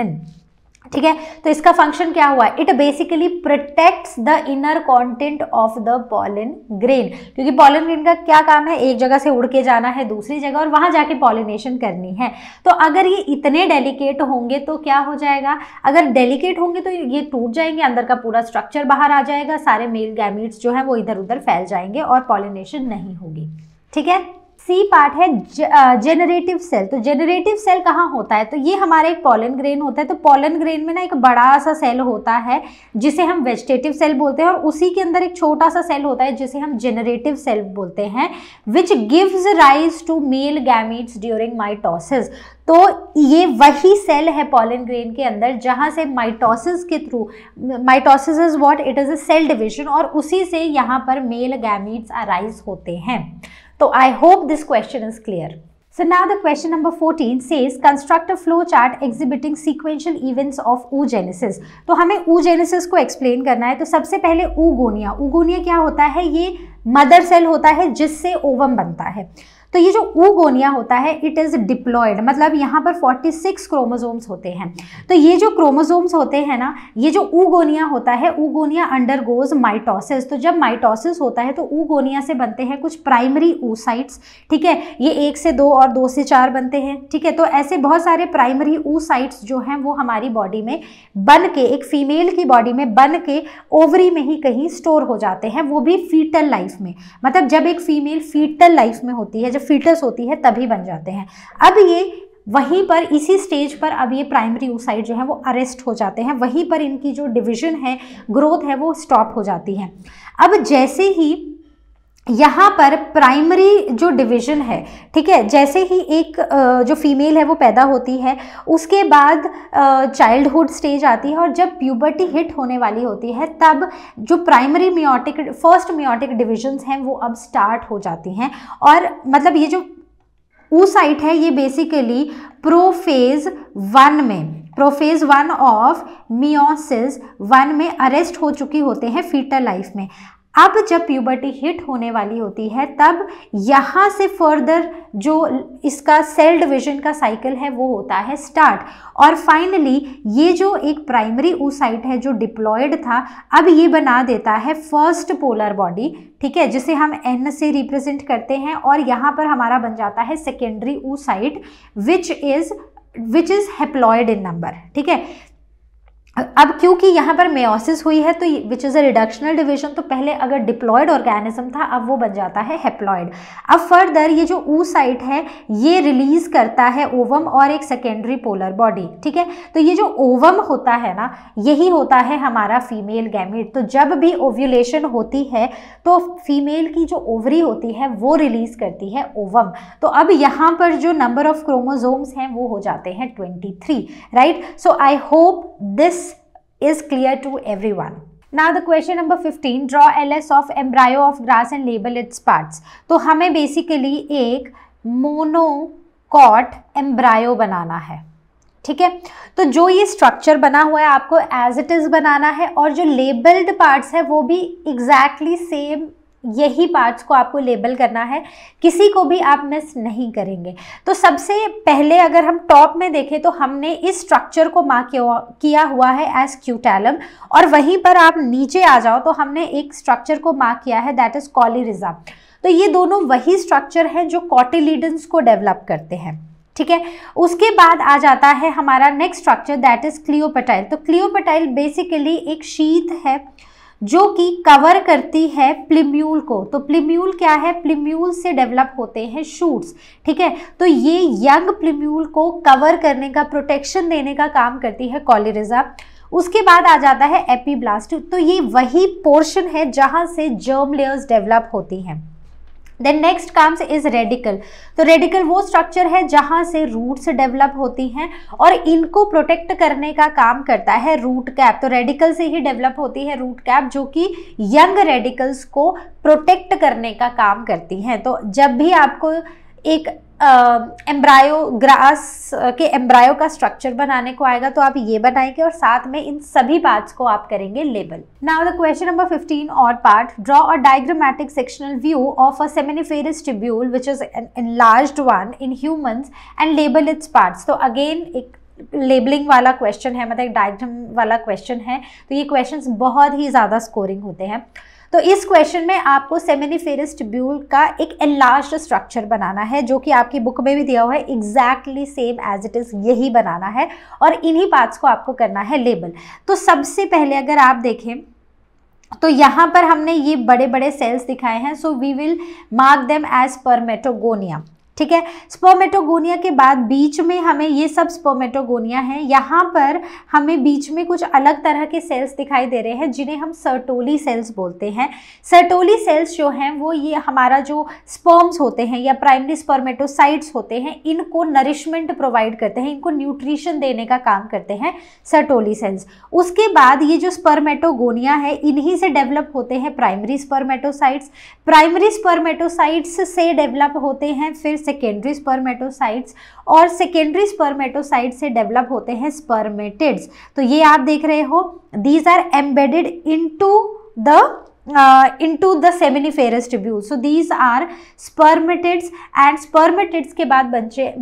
ठीक है तो इसका फंक्शन क्या हुआ it basically protects the inner content of the pollen grain क्योंकि pollen grain का क्या काम है एक जगह से उड़ के जाना है दूसरी जगह और वहां जाके पॉलिनेशन करनी है तो अगर ये इतने डेलीकेट होंगे तो क्या हो जाएगा अगर डेलीकेट होंगे तो ये टूट जाएंगे अंदर का पूरा स्ट्रक्चर बाहर आ जाएगा सारे मेल गैमिट्स जो है वो इधर उधर फैल जाएंगे और पॉलिनेशन नहीं होगी ठीक है सी पार्ट है जेनरेटिव सेल तो जेनरेटिव सेल कहाँ होता है तो ये हमारा एक पॉलन ग्रेन होता है तो पॉलन ग्रेन में ना एक बड़ा सा सेल होता है जिसे हम वेजिटेटिव सेल बोलते हैं और उसी के अंदर एक छोटा सा सेल होता है जिसे हम जेनरेटिव सेल बोलते हैं which gives rise to male gametes during mitosis तो ये वही सेल है पॉलन ग्रेन के अंदर जहाँ से माइटोसिस के through mitosis is it is a cell division और उसी से यहाँ पर मेल गैमिट्स अराइज होते हैं तो I hope this question is clear so now the question number fourteen says construct a flow chart exhibiting sequential events of oogenesis तो हमें ऊ जेनेसिस को एक्सप्लेन करना है तो सबसे पहले ऊगोनिया ऊगोनिया क्या होता है ये मदर सेल होता है जिससे ओवम बनता है तो ये जो ऊगोनिया होता है इट इज़ डिप्लॉयड मतलब यहाँ पर 46 क्रोमोजोम्स होते हैं तो ये जो क्रोमोजोम्स होते हैं ना ये जो ऊगोनिया होता है ऊगोनिया गोज माइटोसिस तो जब माइटोसिस होता है तो ऊगोनिया से बनते हैं कुछ प्राइमरी ऊसाइट्स ठीक है ये एक से दो और दो से चार बनते हैं ठीक है तो ऐसे बहुत सारे प्राइमरी ऊसाइट्स जो हैं वो हमारी बॉडी में बन के एक फीमेल की बॉडी में बन के ओवरी में ही कहीं स्टोर हो जाते हैं वो भी फीटल लाइफ में मतलब जब एक फीमेल फीटल लाइफ में होती है जब फीटस होती है तभी बन जाते हैं अब ये वहीं पर इसी स्टेज पर अब ये प्राइमरी ओसाइड जो है वो अरेस्ट हो जाते हैं वहीं पर इनकी जो डिवीजन है ग्रोथ है वो स्टॉप हो जाती है अब जैसे ही यहाँ पर प्राइमरी जो डिवीज़न है ठीक है जैसे ही एक जो फीमेल है वो पैदा होती है उसके बाद चाइल्डहुड स्टेज आती है और जब प्यूबर्टी हिट होने वाली होती है तब जो primary meiotic first meiotic divisions हैं वो अब स्टार्ट हो जाती हैं और मतलब ये जो ऊसाइट है ये बेसिकली प्रोफेज वन में prophase one of meiosis one में अरेस्ट हो चुकी होते हैं फीटर लाइफ में अब जब प्यूबर्टी हिट होने वाली होती है तब यहाँ से फर्दर जो इसका सेल डिविजन का साइकिल है वो होता है स्टार्ट और फाइनली ये जो एक प्राइमरी ऊसाइट है जो डिप्लॉयड था अब ये बना देता है फर्स्ट पोलर बॉडी ठीक है जिसे हम एन से रिप्रेजेंट करते हैं और यहाँ पर हमारा बन जाता है secondary oocyte which is which is haploid in number ठीक है अब क्योंकि यहाँ पर मेयोसिस हुई है तो which is a reductional division तो पहले अगर डिप्लॉयड ऑर्गेनिज्म था अब वो बन जाता है हेप्लॉयड अब फर्दर ये जो ऊ साइट है ये रिलीज करता है ओवम और एक सेकेंडरी पोलर बॉडी ठीक है तो ये जो ओवम होता है ना यही होता है हमारा फीमेल गैमिट तो जब भी ओव्यूलेशन होती है तो फीमेल की जो ओवरी होती है वो रिलीज करती है ओवम तो अब यहाँ पर जो नंबर ऑफ क्रोमोजोम्स हैं वो हो जाते हैं twenty right so I hope this is clear to everyone. Now the question number 15 draw LS of embryo of grass and label its parts. तो हमें basically एक मोनोकॉट एम्ब्रायो बनाना है ठीक है तो जो ये स्ट्रक्चर बना हुआ है आपको एज इट इज़ बनाना है और जो लेबल्ड पार्ट्स है वो भी एग्जैक्टली सेम यही पार्ट्स को आपको लेबल करना है किसी को भी आप मिस नहीं करेंगे तो सबसे पहले अगर हम टॉप में देखें तो हमने इस स्ट्रक्चर को मार्क किया हुआ है एज क्यूटैलम और वहीं पर आप नीचे आ जाओ तो हमने एक स्ट्रक्चर को मार्क किया है दैट इज़ कॉलिरिज्म तो ये दोनों वही स्ट्रक्चर हैं जो कॉटिलीडन्स को डेवलप करते हैं ठीक है उसके बाद आ जाता है हमारा next structure that is coleoptile तो क्लियोपेटाइल बेसिकली एक शीत है जो कि कवर करती है प्लिम्यूल को तो प्लिम्यूल क्या है प्लिम्यूल से डेवलप होते हैं शूट्स ठीक है तो ये यंग प्लिम्यूल को कवर करने का प्रोटेक्शन देने का काम करती है कॉलेरिजा उसके बाद आ जाता है एपीब्लास्ट तो ये वही पोर्शन है जहां से जर्म लेयर्स डेवलप होती हैं then next comes is radicle तो रेडिकल वो स्ट्रक्चर है जहाँ से रूट्स डेवलप होती हैं और इनको प्रोटेक्ट करने का काम करता है रूट कैप तो रेडिकल से ही डेवलप होती है रूट कैप जो कि यंग रेडिकल्स को प्रोटेक्ट करने का काम करती हैं तो जब भी आपको एक एम्ब्रायो ग्रास के एम्ब्रायो का स्ट्रक्चर बनाने को आएगा तो आप ये बनाएंगे और साथ में इन सभी पार्ट्स को आप करेंगे label now the question number 15 और part draw a diagrammatic sectional view of a seminiferous tubule which is an enlarged one in humans and label its parts तो अगेन एक लेबलिंग वाला क्वेश्चन है मतलब डायग्राम वाला क्वेश्चन है तो ये क्वेश्चंस बहुत ही ज़्यादा स्कोरिंग होते हैं तो इस क्वेश्चन में आपको सेमिनिफेरस ट्यूब्यूल का एक एनलार्ज स्ट्रक्चर बनाना है जो कि आपकी बुक में भी दिया हुआ है exactly same as it is यही बनाना है और इन्हीं पार्ट्स को आपको करना है लेबल तो सबसे पहले अगर आप देखें तो यहाँ पर हमने ये बड़े बड़े सेल्स दिखाए हैं so we will mark them as spermatogonia ठीक है स्पोमेटोगोनिया के बाद बीच में हमें ये सब स्पोमेटोगोनिया है यहाँ पर हमें बीच में कुछ अलग तरह के सेल्स दिखाई दे रहे हैं जिन्हें हम सर्टोली सेल्स बोलते हैं सर्टोली सेल्स जो हैं वो ये हमारा जो स्पर्म्स होते हैं या प्राइमरी स्पर्मेटोसाइट्स होते हैं इनको नरिशमेंट प्रोवाइड करते हैं इनको न्यूट्रिशन देने का काम करते हैं सर्टोली सेल्स उसके बाद ये जो स्पर्मेटोगोनिया है इन्हीं से डेवलप होते हैं प्राइमरी स्पर्मेटोसाइट्स प्राइमरी स्पर्मेटोसाइट्स से डेवलप होते हैं फिर सेकेंडरी स्पर्मेटोसाइट्स और सेकेंडरी स्पर्मेटोसाइट से डेवलप होते हैं स्पर्मेटिड्स तो ये आप देख रहे हो these are embedded into the uh, into the seminiferous tubule. So these are spermatids and spermatids के बाद बनचे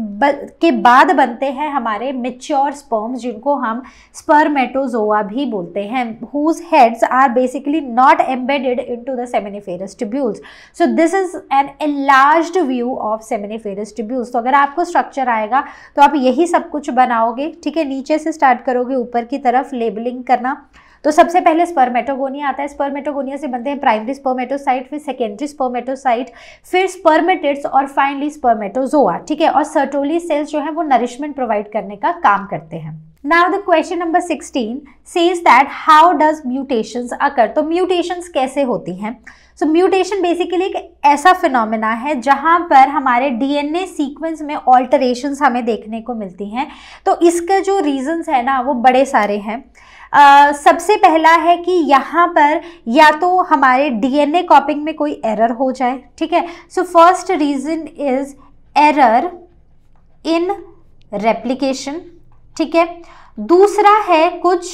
के बाद बनते हैं हमारे mature sperms जिनको हम spermatozoa भी बोलते हैं whose heads are basically not embedded into the seminiferous tubules. So this is an enlarged view of seminiferous tubules. तो so अगर आपको structure आएगा तो आप यही सब कुछ बनाओगे ठीक है नीचे से start करोगे ऊपर की तरफ labeling करना तो सबसे पहले स्पर्मेटोगोनिया आता है स्पर्मेटोगोनिया से बनते हैं प्राइमरी स्पर्मेटोसाइट फिर सेकेंडरी स्पर्मेटोसाइट फिर स्पर्मेटेट्स और फाइनली स्पर्मेटोजोआ ठीक है और सर्टोली सेल्स जो है वो नरिशमेंट प्रोवाइड करने का काम करते हैं now the question number 16 says that how does mutations occur तो म्यूटेशन कैसे होती हैं सो म्यूटेशन बेसिकली एक ऐसा फिनोमेना है जहाँ पर हमारे डीएनए सीक्वेंस में ऑल्टरेशंस हमें देखने को मिलती हैं तो इसका जो रीजंस है ना वो बड़े सारे हैं आ, सबसे पहला है कि यहाँ पर या तो हमारे डीएनए कॉपिंग में कोई एरर हो जाए ठीक है so first reason is error in replication ठीक है दूसरा है कुछ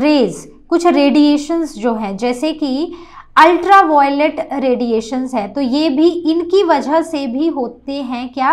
रेज कुछ रेडिएशंस जो हैं जैसे कि अल्ट्रावायलेट रेडिएशंस है तो ये भी इनकी वजह से भी होते हैं क्या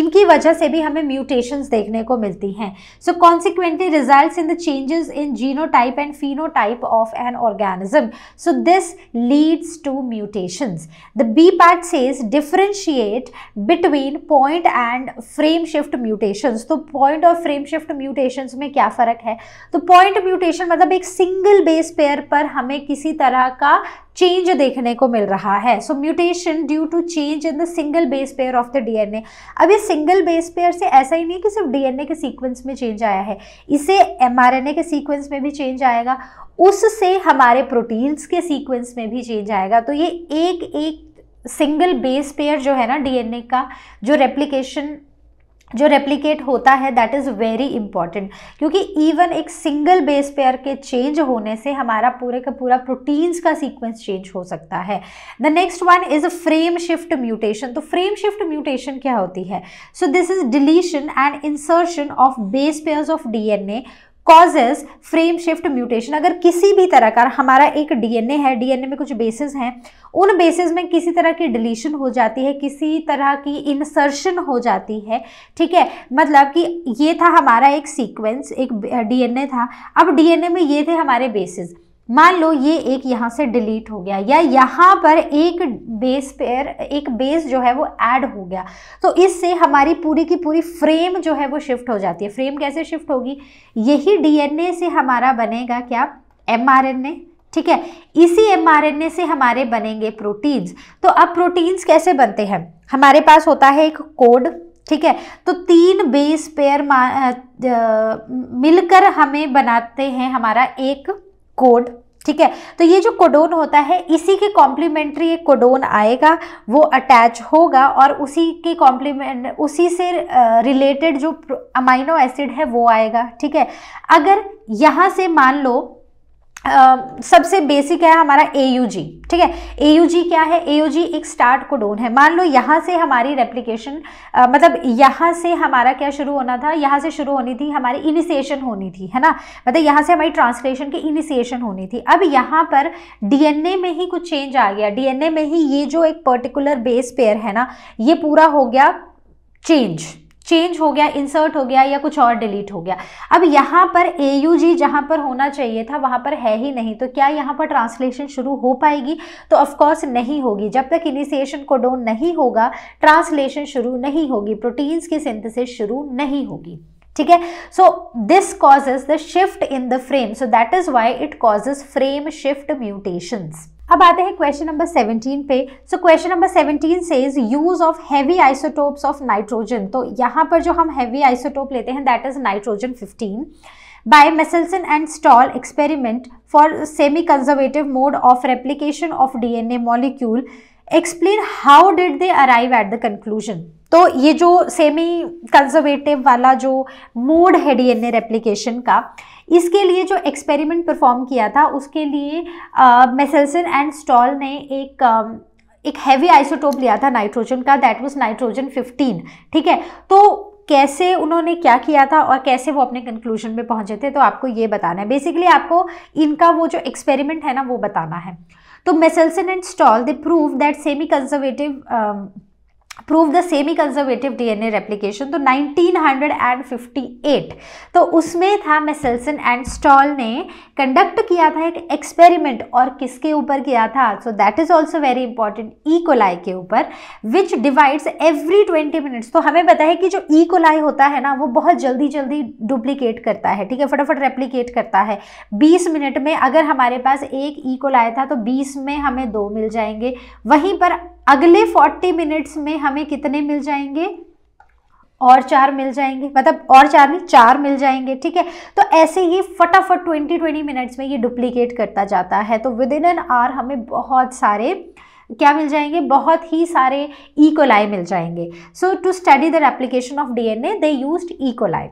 इनकी वजह से भी हमें म्यूटेशंस देखने को मिलती हैं so consequently result in the changes in genotype and phenotype of an organism so this leads to mutations the B part says differentiate between point and frame shift mutations तो पॉइंट और frame shift mutations में क्या फ़र्क है तो point mutation मतलब एक single base pair पर हमें किसी तरह का चेंज देखने को मिल रहा है so mutation due to change in the single base pair of the DNA अब ये सिंगल बेस पेयर से ऐसा ही नहीं है कि सिर्फ डीएनए के सीक्वेंस में चेंज आया है इसे एमआरएनए के सीक्वेंस में भी चेंज आएगा उससे हमारे प्रोटीन्स के सीक्वेंस में भी चेंज आएगा तो ये एक एक सिंगल बेस पेयर जो है ना डीएनए का जो रेप्लीकेशन जो रेप्लीकेट होता है दैट इज़ वेरी इंपॉर्टेंट क्योंकि इवन एक सिंगल बेस पेयर के चेंज होने से हमारा पूरे का पूरा प्रोटीन्स का सीक्वेंस चेंज हो सकता है the next one is a frame shift mutation तो फ्रेम शिफ्ट म्यूटेशन क्या होती है so this is deletion and insertion of base pairs of the causes frame shift mutation अगर किसी भी तरह का हमारा एक डीएनए है डीएनए में कुछ बेसिस हैं उन बेसिस में किसी तरह की डिलीशन हो जाती है किसी तरह की इंसर्शन हो जाती है ठीक है मतलब कि ये था हमारा एक सीक्वेंस एक डीएनए था अब डीएनए में ये थे हमारे बेसिस मान लो ये एक यहाँ से डिलीट हो गया या यहाँ पर एक बेस पेयर एक बेस जो है वो ऐड हो गया तो इससे हमारी पूरी की पूरी फ्रेम जो है वो शिफ्ट हो जाती है फ्रेम कैसे शिफ्ट होगी यही डीएनए से हमारा बनेगा क्या एमआरएनए ठीक है इसी एमआरएनए से हमारे बनेंगे प्रोटीन्स तो अब प्रोटीन्स कैसे बनते हैं हमारे पास होता है एक कोड ठीक है तो तीन बेस पेयर मिलकर हमें बनाते हैं हमारा एक कोड ठीक है तो ये जो कोडोन होता है इसी के कॉम्प्लीमेंट्री एक कोडोन आएगा वो अटैच होगा और उसी के कॉम्प्लीमेंट उसी से रिलेटेड जो अमाइनो एसिड है वो आएगा ठीक है अगर यहाँ से मान लो Uh, सबसे बेसिक है हमारा ए ठीक है ए क्या है ए एक स्टार्ट कोडोन है मान लो यहाँ से हमारी रेप्लीकेशन uh, मतलब यहाँ से हमारा क्या शुरू होना था यहाँ से शुरू होनी थी हमारी इनिशिएशन होनी थी है ना मतलब यहाँ से हमारी ट्रांसलेशन की इनिशिएशन होनी थी अब यहाँ पर डीएनए में ही कुछ चेंज आ गया ए में ही ये जो एक पर्टिकुलर बेस पेयर है ना ये पूरा हो गया चेंज चेंज हो गया इंसर्ट हो गया या कुछ और डिलीट हो गया अब यहाँ पर ए यू जी जहाँ पर होना चाहिए था वहाँ पर है ही नहीं तो क्या यहाँ पर ट्रांसलेशन शुरू हो पाएगी तो ऑफकोर्स नहीं होगी जब तक इनिशिएशन को डोन नहीं होगा ट्रांसलेशन शुरू नहीं होगी प्रोटीन्स की सिंथेसिस शुरू नहीं होगी ठीक है so this causes the shift in the frame so that is why it causes frame shift mutations अब आते हैं क्वेश्चन नंबर 17 पे so question number 17 says use of heavy isotopes of nitrogen तो यहाँ पर जो हम हैवी आइसोटोप लेते हैं that is nitrogen 15 by Meselson and Stahl experiment for semi conservative mode of replication of DNA molecule explain how did they arrive at the conclusion तो ये जो सेमी कंजर्वेटिव वाला जो मोड है डीएनए रेप्लिकेशन का इसके लिए जो एक्सपेरिमेंट परफॉर्म किया था उसके लिए मेसेल्सन एंड स्टॉल ने एक एक हैवी आइसोटोप लिया था नाइट्रोजन का दैट वाज नाइट्रोजन 15 ठीक है तो कैसे उन्होंने क्या किया था और कैसे वो अपने कंक्लूजन में पहुंचे थे तो आपको ये बताना है बेसिकली आपको इनका वो जो एक्सपेरिमेंट है ना वो बताना है तो Meselson and Stahl they prove that semi conservative prove the semi conservative DNA replication तो 1958 तो उसमें था मेसेल्सन एंड स्टॉल ने कंडक्ट किया था एक एक्सपेरिमेंट और किसके ऊपर किया था so that is also very important E coli के ऊपर विच डिवाइड्स एवरी 20 मिनट्स तो हमें पता है कि जो ई e. कोलाई होता है ना वो बहुत जल्दी जल्दी डुप्लीकेट करता है ठीक है फटाफट रेप्लीकेट करता है बीस मिनट में अगर हमारे पास एक ई e. कोलाई था तो बीस में हमें दो मिल जाएंगे वहीं पर अगले 40 मिनट्स में हमें कितने मिल जाएंगे और चार मिल जाएंगे मतलब और चार नहीं चार मिल जाएंगे ठीक है तो ऐसे ही फटाफट 20 20 मिनट्स में ये डुप्लीकेट करता जाता है तो विद इन एन आवर हमें बहुत सारे क्या मिल जाएंगे बहुत ही सारे ईकोलाई e मिल जाएंगे so to study the application of DNA they used E coli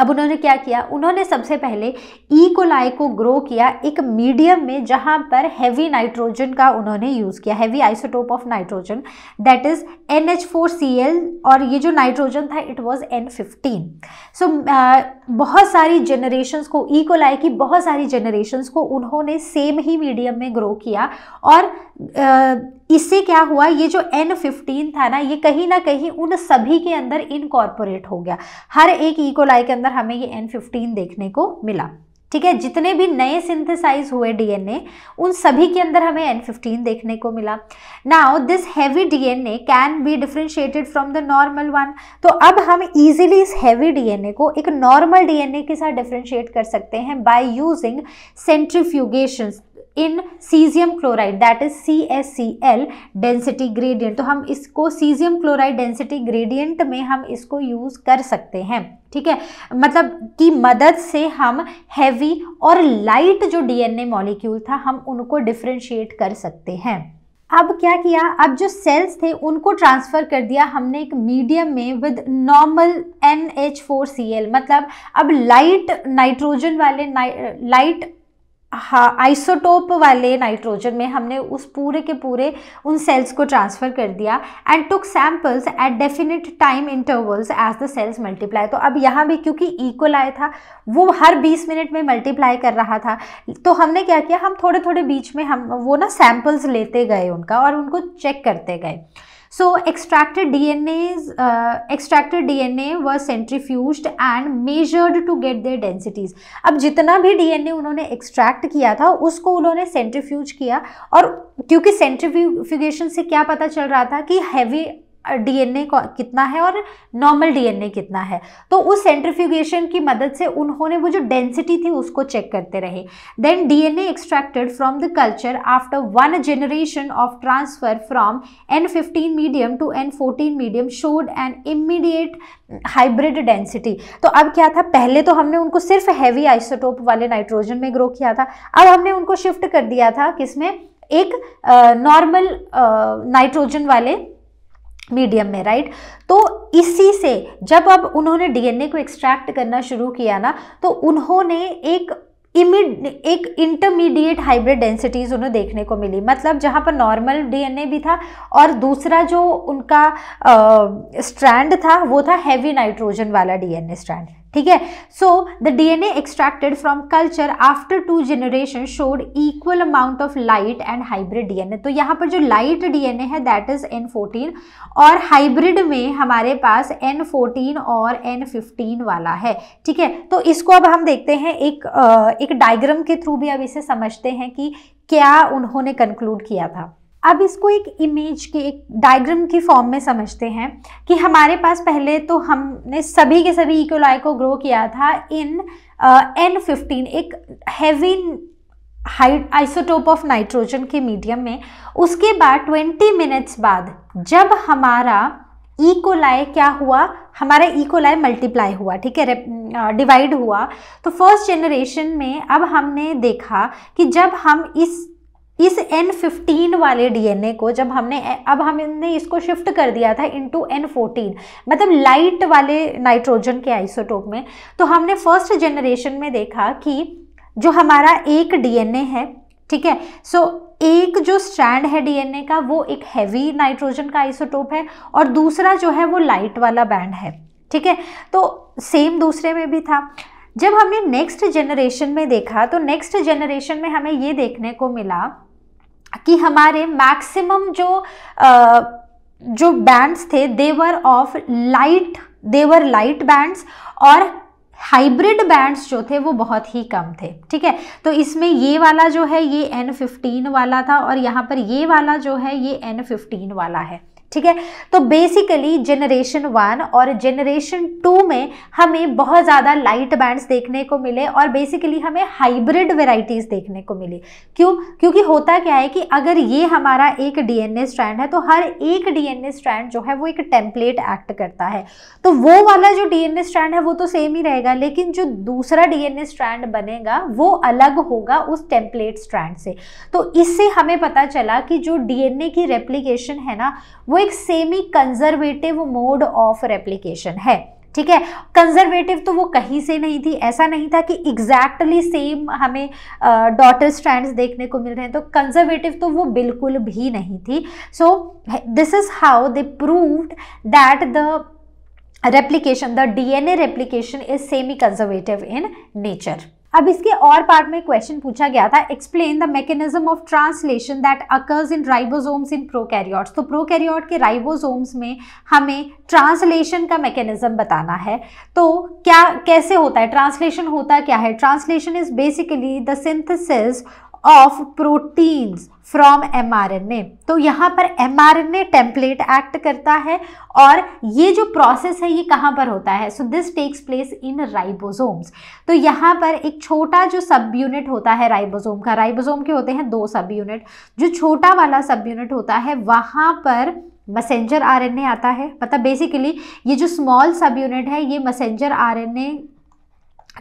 अब उन्होंने क्या किया उन्होंने सबसे पहले ई e कोलाई को ग्रो किया एक मीडियम में जहाँ पर हैवी नाइट्रोजन का उन्होंने यूज़ किया heavy isotope of nitrogen that is N H four C L और ये जो नाइट्रोजन था it was N fifteen so बहुत सारी जनरेशन्स को ई e कोलाई की बहुत सारी जनरेशन्स को उन्होंने सेम ही मीडियम में ग्रो किया और इससे क्या हुआ ये जो एन फिफ्टीन था ना ये कहीं ना कहीं उन सभी के अंदर इनकॉर्पोरेट हो गया हर एक ईकोलाई e के अंदर हमें ये एन फिफ्टीन देखने को मिला ठीक है जितने भी नए सिंथेसाइज हुए डीएनए उन सभी के अंदर हमें एन फिफ्टीन देखने को मिला now this heavy DNA can be differentiated from the normal one तो अब हम इजीली इस हैवी डीएनए को एक नॉर्मल डीएनए के साथ डिफ्रेंशिएट कर सकते हैं by using centrifugations in caesium chloride that is C S C L density gradient तो हम इसको सीजियम क्लोराइड डेंसिटी ग्रेडियंट में हम इसको यूज़ कर सकते हैं ठीक है मतलब की मदद से हम हैवी और लाइट जो डीएनए मॉलिक्यूल था हम उनको डिफ्रेंशिएट कर सकते हैं अब क्या किया अब जो सेल्स थे उनको ट्रांसफ़र कर दिया हमने एक मीडियम में with normal N H four C L मतलब अब लाइट नाइट्रोजन वाले लाइट आइसोटोप हाँ, वाले नाइट्रोजन में हमने उस पूरे के पूरे उन सेल्स को ट्रांसफ़र कर दिया and took samples at definite time intervals as the cells multiply तो अब यहाँ भी क्योंकि इक्वल आया था वो हर 20 मिनट में मल्टीप्लाई कर रहा था तो हमने क्या किया हम थोड़े थोड़े बीच में हम वो ना सैम्पल्स लेते गए उनका और उनको चेक करते गए So extracted DNA's uh, extracted DNA was centrifuged and measured to get their densities. अब जितना भी DNA उन्होंने extract किया था उसको उन्होंने centrifuge किया और क्योंकि centrifugation से क्या पता चल रहा था कि heavy डीएनए कितना है और नॉर्मल डीएनए कितना है तो उस सेंट्रीफ्यूगेशन की मदद से उन्होंने वो जो डेंसिटी थी उसको चेक करते रहे then DNA extracted from the culture after one generation of transfer from N fifteen medium to N fourteen medium showed an immediate hybrid density तो अब क्या था पहले तो हमने उनको सिर्फ हैवी आइसोटोप वाले नाइट्रोजन में ग्रो किया था अब हमने उनको शिफ्ट कर दिया था किसमें एक नॉर्मल नाइट्रोजन वाले मीडियम में राइट तो इसी से जब अब उन्होंने डीएनए को एक्सट्रैक्ट करना शुरू किया ना तो उन्होंने एक इमिड एक इंटरमीडिएट हाइब्रिड डेंसिटीज़ उन्हें देखने को मिली मतलब जहाँ पर नॉर्मल डीएनए भी था और दूसरा जो उनका स्ट्रैंड था वो था हैवी नाइट्रोजन वाला डीएनए स्ट्रैंड ठीक है so the DNA extracted from culture after two generation showed equal amount of light and hybrid DNA तो यहाँ पर जो लाइट डीएनए है दैट इज एन फोर्टीन और हाइब्रिड में हमारे पास एन फोर्टीन और एन फिफ्टीन वाला है ठीक है तो इसको अब हम देखते हैं एक एक डायग्राम के थ्रू भी अब इसे समझते हैं कि क्या उन्होंने कंक्लूड किया था अब इसको एक इमेज के एक डायग्राम की फॉर्म में समझते हैं कि हमारे पास पहले तो हमने सभी के सभी इकोलाई को ग्रो किया था इन एन फिफ्टीन एक heavy height isotope of nitrogen के मीडियम में उसके बाद 20 मिनट्स बाद जब हमारा इकोलाई क्या हुआ हमारा इकोलाई मल्टीप्लाई हुआ ठीक है डिवाइड uh, हुआ तो फर्स्ट जनरेशन में अब हमने देखा कि जब हम इस इस N15 वाले डीएनए को जब हमने अब हमने इसको शिफ्ट कर दिया था इनटू N14 मतलब लाइट वाले नाइट्रोजन के आइसोटोप में तो हमने फर्स्ट जनरेशन में देखा कि जो हमारा एक डीएनए है ठीक है सो एक जो स्ट्रैंड है डीएनए का वो एक हैवी नाइट्रोजन का आइसोटोप है और दूसरा जो है वो लाइट वाला बैंड है ठीक है तो सेम दूसरे में भी था जब हमने नेक्स्ट जनरेशन में देखा तो नेक्स्ट जनरेशन में हमें ये देखने को मिला कि हमारे मैक्सिमम जो आ, जो बैंड्स थे they were of light they were light bands और हाइब्रिड बैंड्स जो थे वो बहुत ही कम थे ठीक है तो इसमें ये वाला जो है ये N15 वाला था और यहाँ पर ये वाला जो है ये N15 वाला है ठीक है तो बेसिकली जेनरेशन वन और जेनरेशन टू में हमें बहुत ज़्यादा लाइट बैंड्स देखने को मिले और बेसिकली हमें हाइब्रिड वेराइटीज़ देखने को मिली क्यों क्योंकि होता क्या है कि अगर ये हमारा एक डीएनए स्ट्रैंड है तो हर एक डीएनए स्ट्रैंड जो है वो एक टेम्पलेट एक्ट करता है तो वो वाला जो डीएनए स्ट्रैंड है वो तो सेम ही रहेगा लेकिन जो दूसरा डीएनए स्ट्रैंड बनेगा वो अलग होगा उस टेम्पलेट स्ट्रैंड से तो इससे हमें पता चला कि जो डीएनए की रेप्लीकेशन है ना वो एक semi conservative mode of replication है ठीक है कंजर्वेटिव तो वो कहीं से नहीं थी ऐसा नहीं था कि एग्जैक्टली exactly सेम हमें डॉटर uh, स्ट्रैंड्स देखने को मिल रहे हैं तो कंजर्वेटिव तो वो बिल्कुल भी नहीं थी so this is how they proved that the replication the DNA replication is semi conservative in nature अब इसके और पार्ट में क्वेश्चन पूछा गया था explain the mechanism of translation that occurs in ribosomes in prokaryotes तो प्रोकैरियोट के ribosomes में हमें ट्रांसलेशन का मैकेनिज्म बताना है तो क्या कैसे होता है ट्रांसलेशन होता क्या है translation is basically the synthesis of proteins from M R N A तो यहाँ पर M R N A template act करता है और ये जो प्रोसेस है ये कहाँ पर होता है so this takes place in ribosomes तो यहाँ पर एक छोटा जो सब यूनिट होता है राइबोजोम का राइबोजोम के होते हैं दो सब यूनिट जो छोटा वाला सब यूनिट होता है वहाँ पर मैसेंजर आरएनए आता है मतलब बेसिकली ये जो स्मॉल सब यूनिट है ये मैसेंजर आरएनए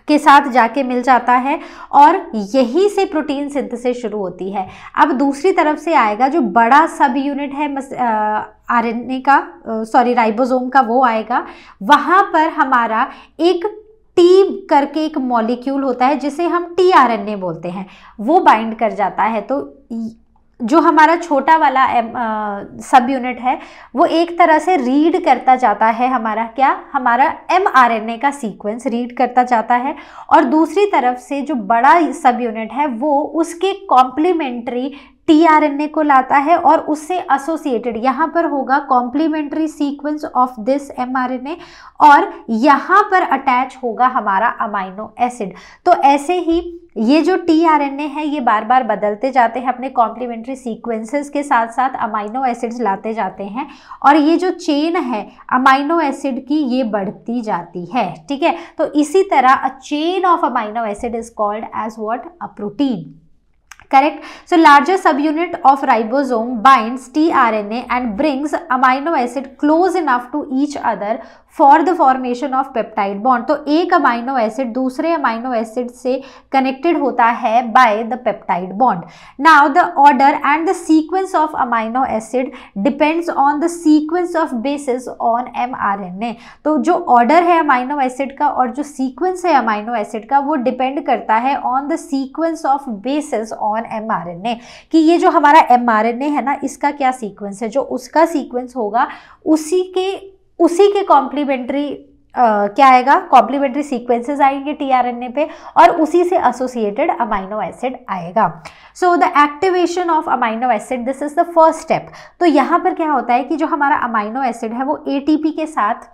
के साथ जाके मिल जाता है और यहीं से प्रोटीन सिंथेसिस शुरू होती है अब दूसरी तरफ से आएगा जो बड़ा सब यूनिट है मस, आ, आरएनए का सॉरी राइबोसोम का वो आएगा वहाँ पर हमारा एक टी करके एक मॉलिक्यूल होता है जिसे हम टी आर बोलते हैं वो बाइंड कर जाता है तो जो हमारा छोटा वाला सब यूनिट है वो एक तरह से रीड करता जाता है हमारा क्या हमारा एम आर एन ए का सीक्वेंस रीड करता जाता है और दूसरी तरफ से जो बड़ा सब यूनिट है वो उसके कॉम्प्लीमेंट्री टीआरएनए को लाता है और उससे एसोसिएटेड यहाँ पर होगा complementary sequence of this mRNA और यहाँ पर अटैच होगा हमारा अमाइनो एसिड तो ऐसे ही ये जो टी आर एन ए है ये बार बार बदलते जाते हैं अपने कॉम्प्लीमेंट्री सीक्वेंसेस के साथ साथ अमाइनो एसिड्स लाते जाते हैं और ये जो चेन है अमाइनो एसिड की ये बढ़ती जाती है ठीक है तो इसी तरह a chain of amino acid is called as what a protein correct so larger subunit of ribosome binds tRNA and brings amino acid close enough to each other for the formation of peptide bond तो एक amino acid दूसरे amino acid से connected होता है by the peptide bond now the order and the sequence of amino acid depends on the sequence of bases on M R N A तो जो order है amino acid का और जो सीक्वेंस है अमाइनो एसिड का वो डिपेंड करता है on the sequence of bases on M R N A कि ये जो हमारा एम आर एन ए है ना इसका क्या सीक्वेंस है जो उसका सीक्वेंस होगा उसी के उसी के कॉम्प्लीमेंट्री Uh, क्या आएगा कॉम्प्लीमेंट्री सीक्वेंसेस आएंगे टीआरएनए पे और उसी से एसोसिएटेड अमाइनो एसिड आएगा so the activation of amino acid this is the first step तो यहाँ पर क्या होता है कि जो हमारा अमाइनो एसिड है वो एटीपी के साथ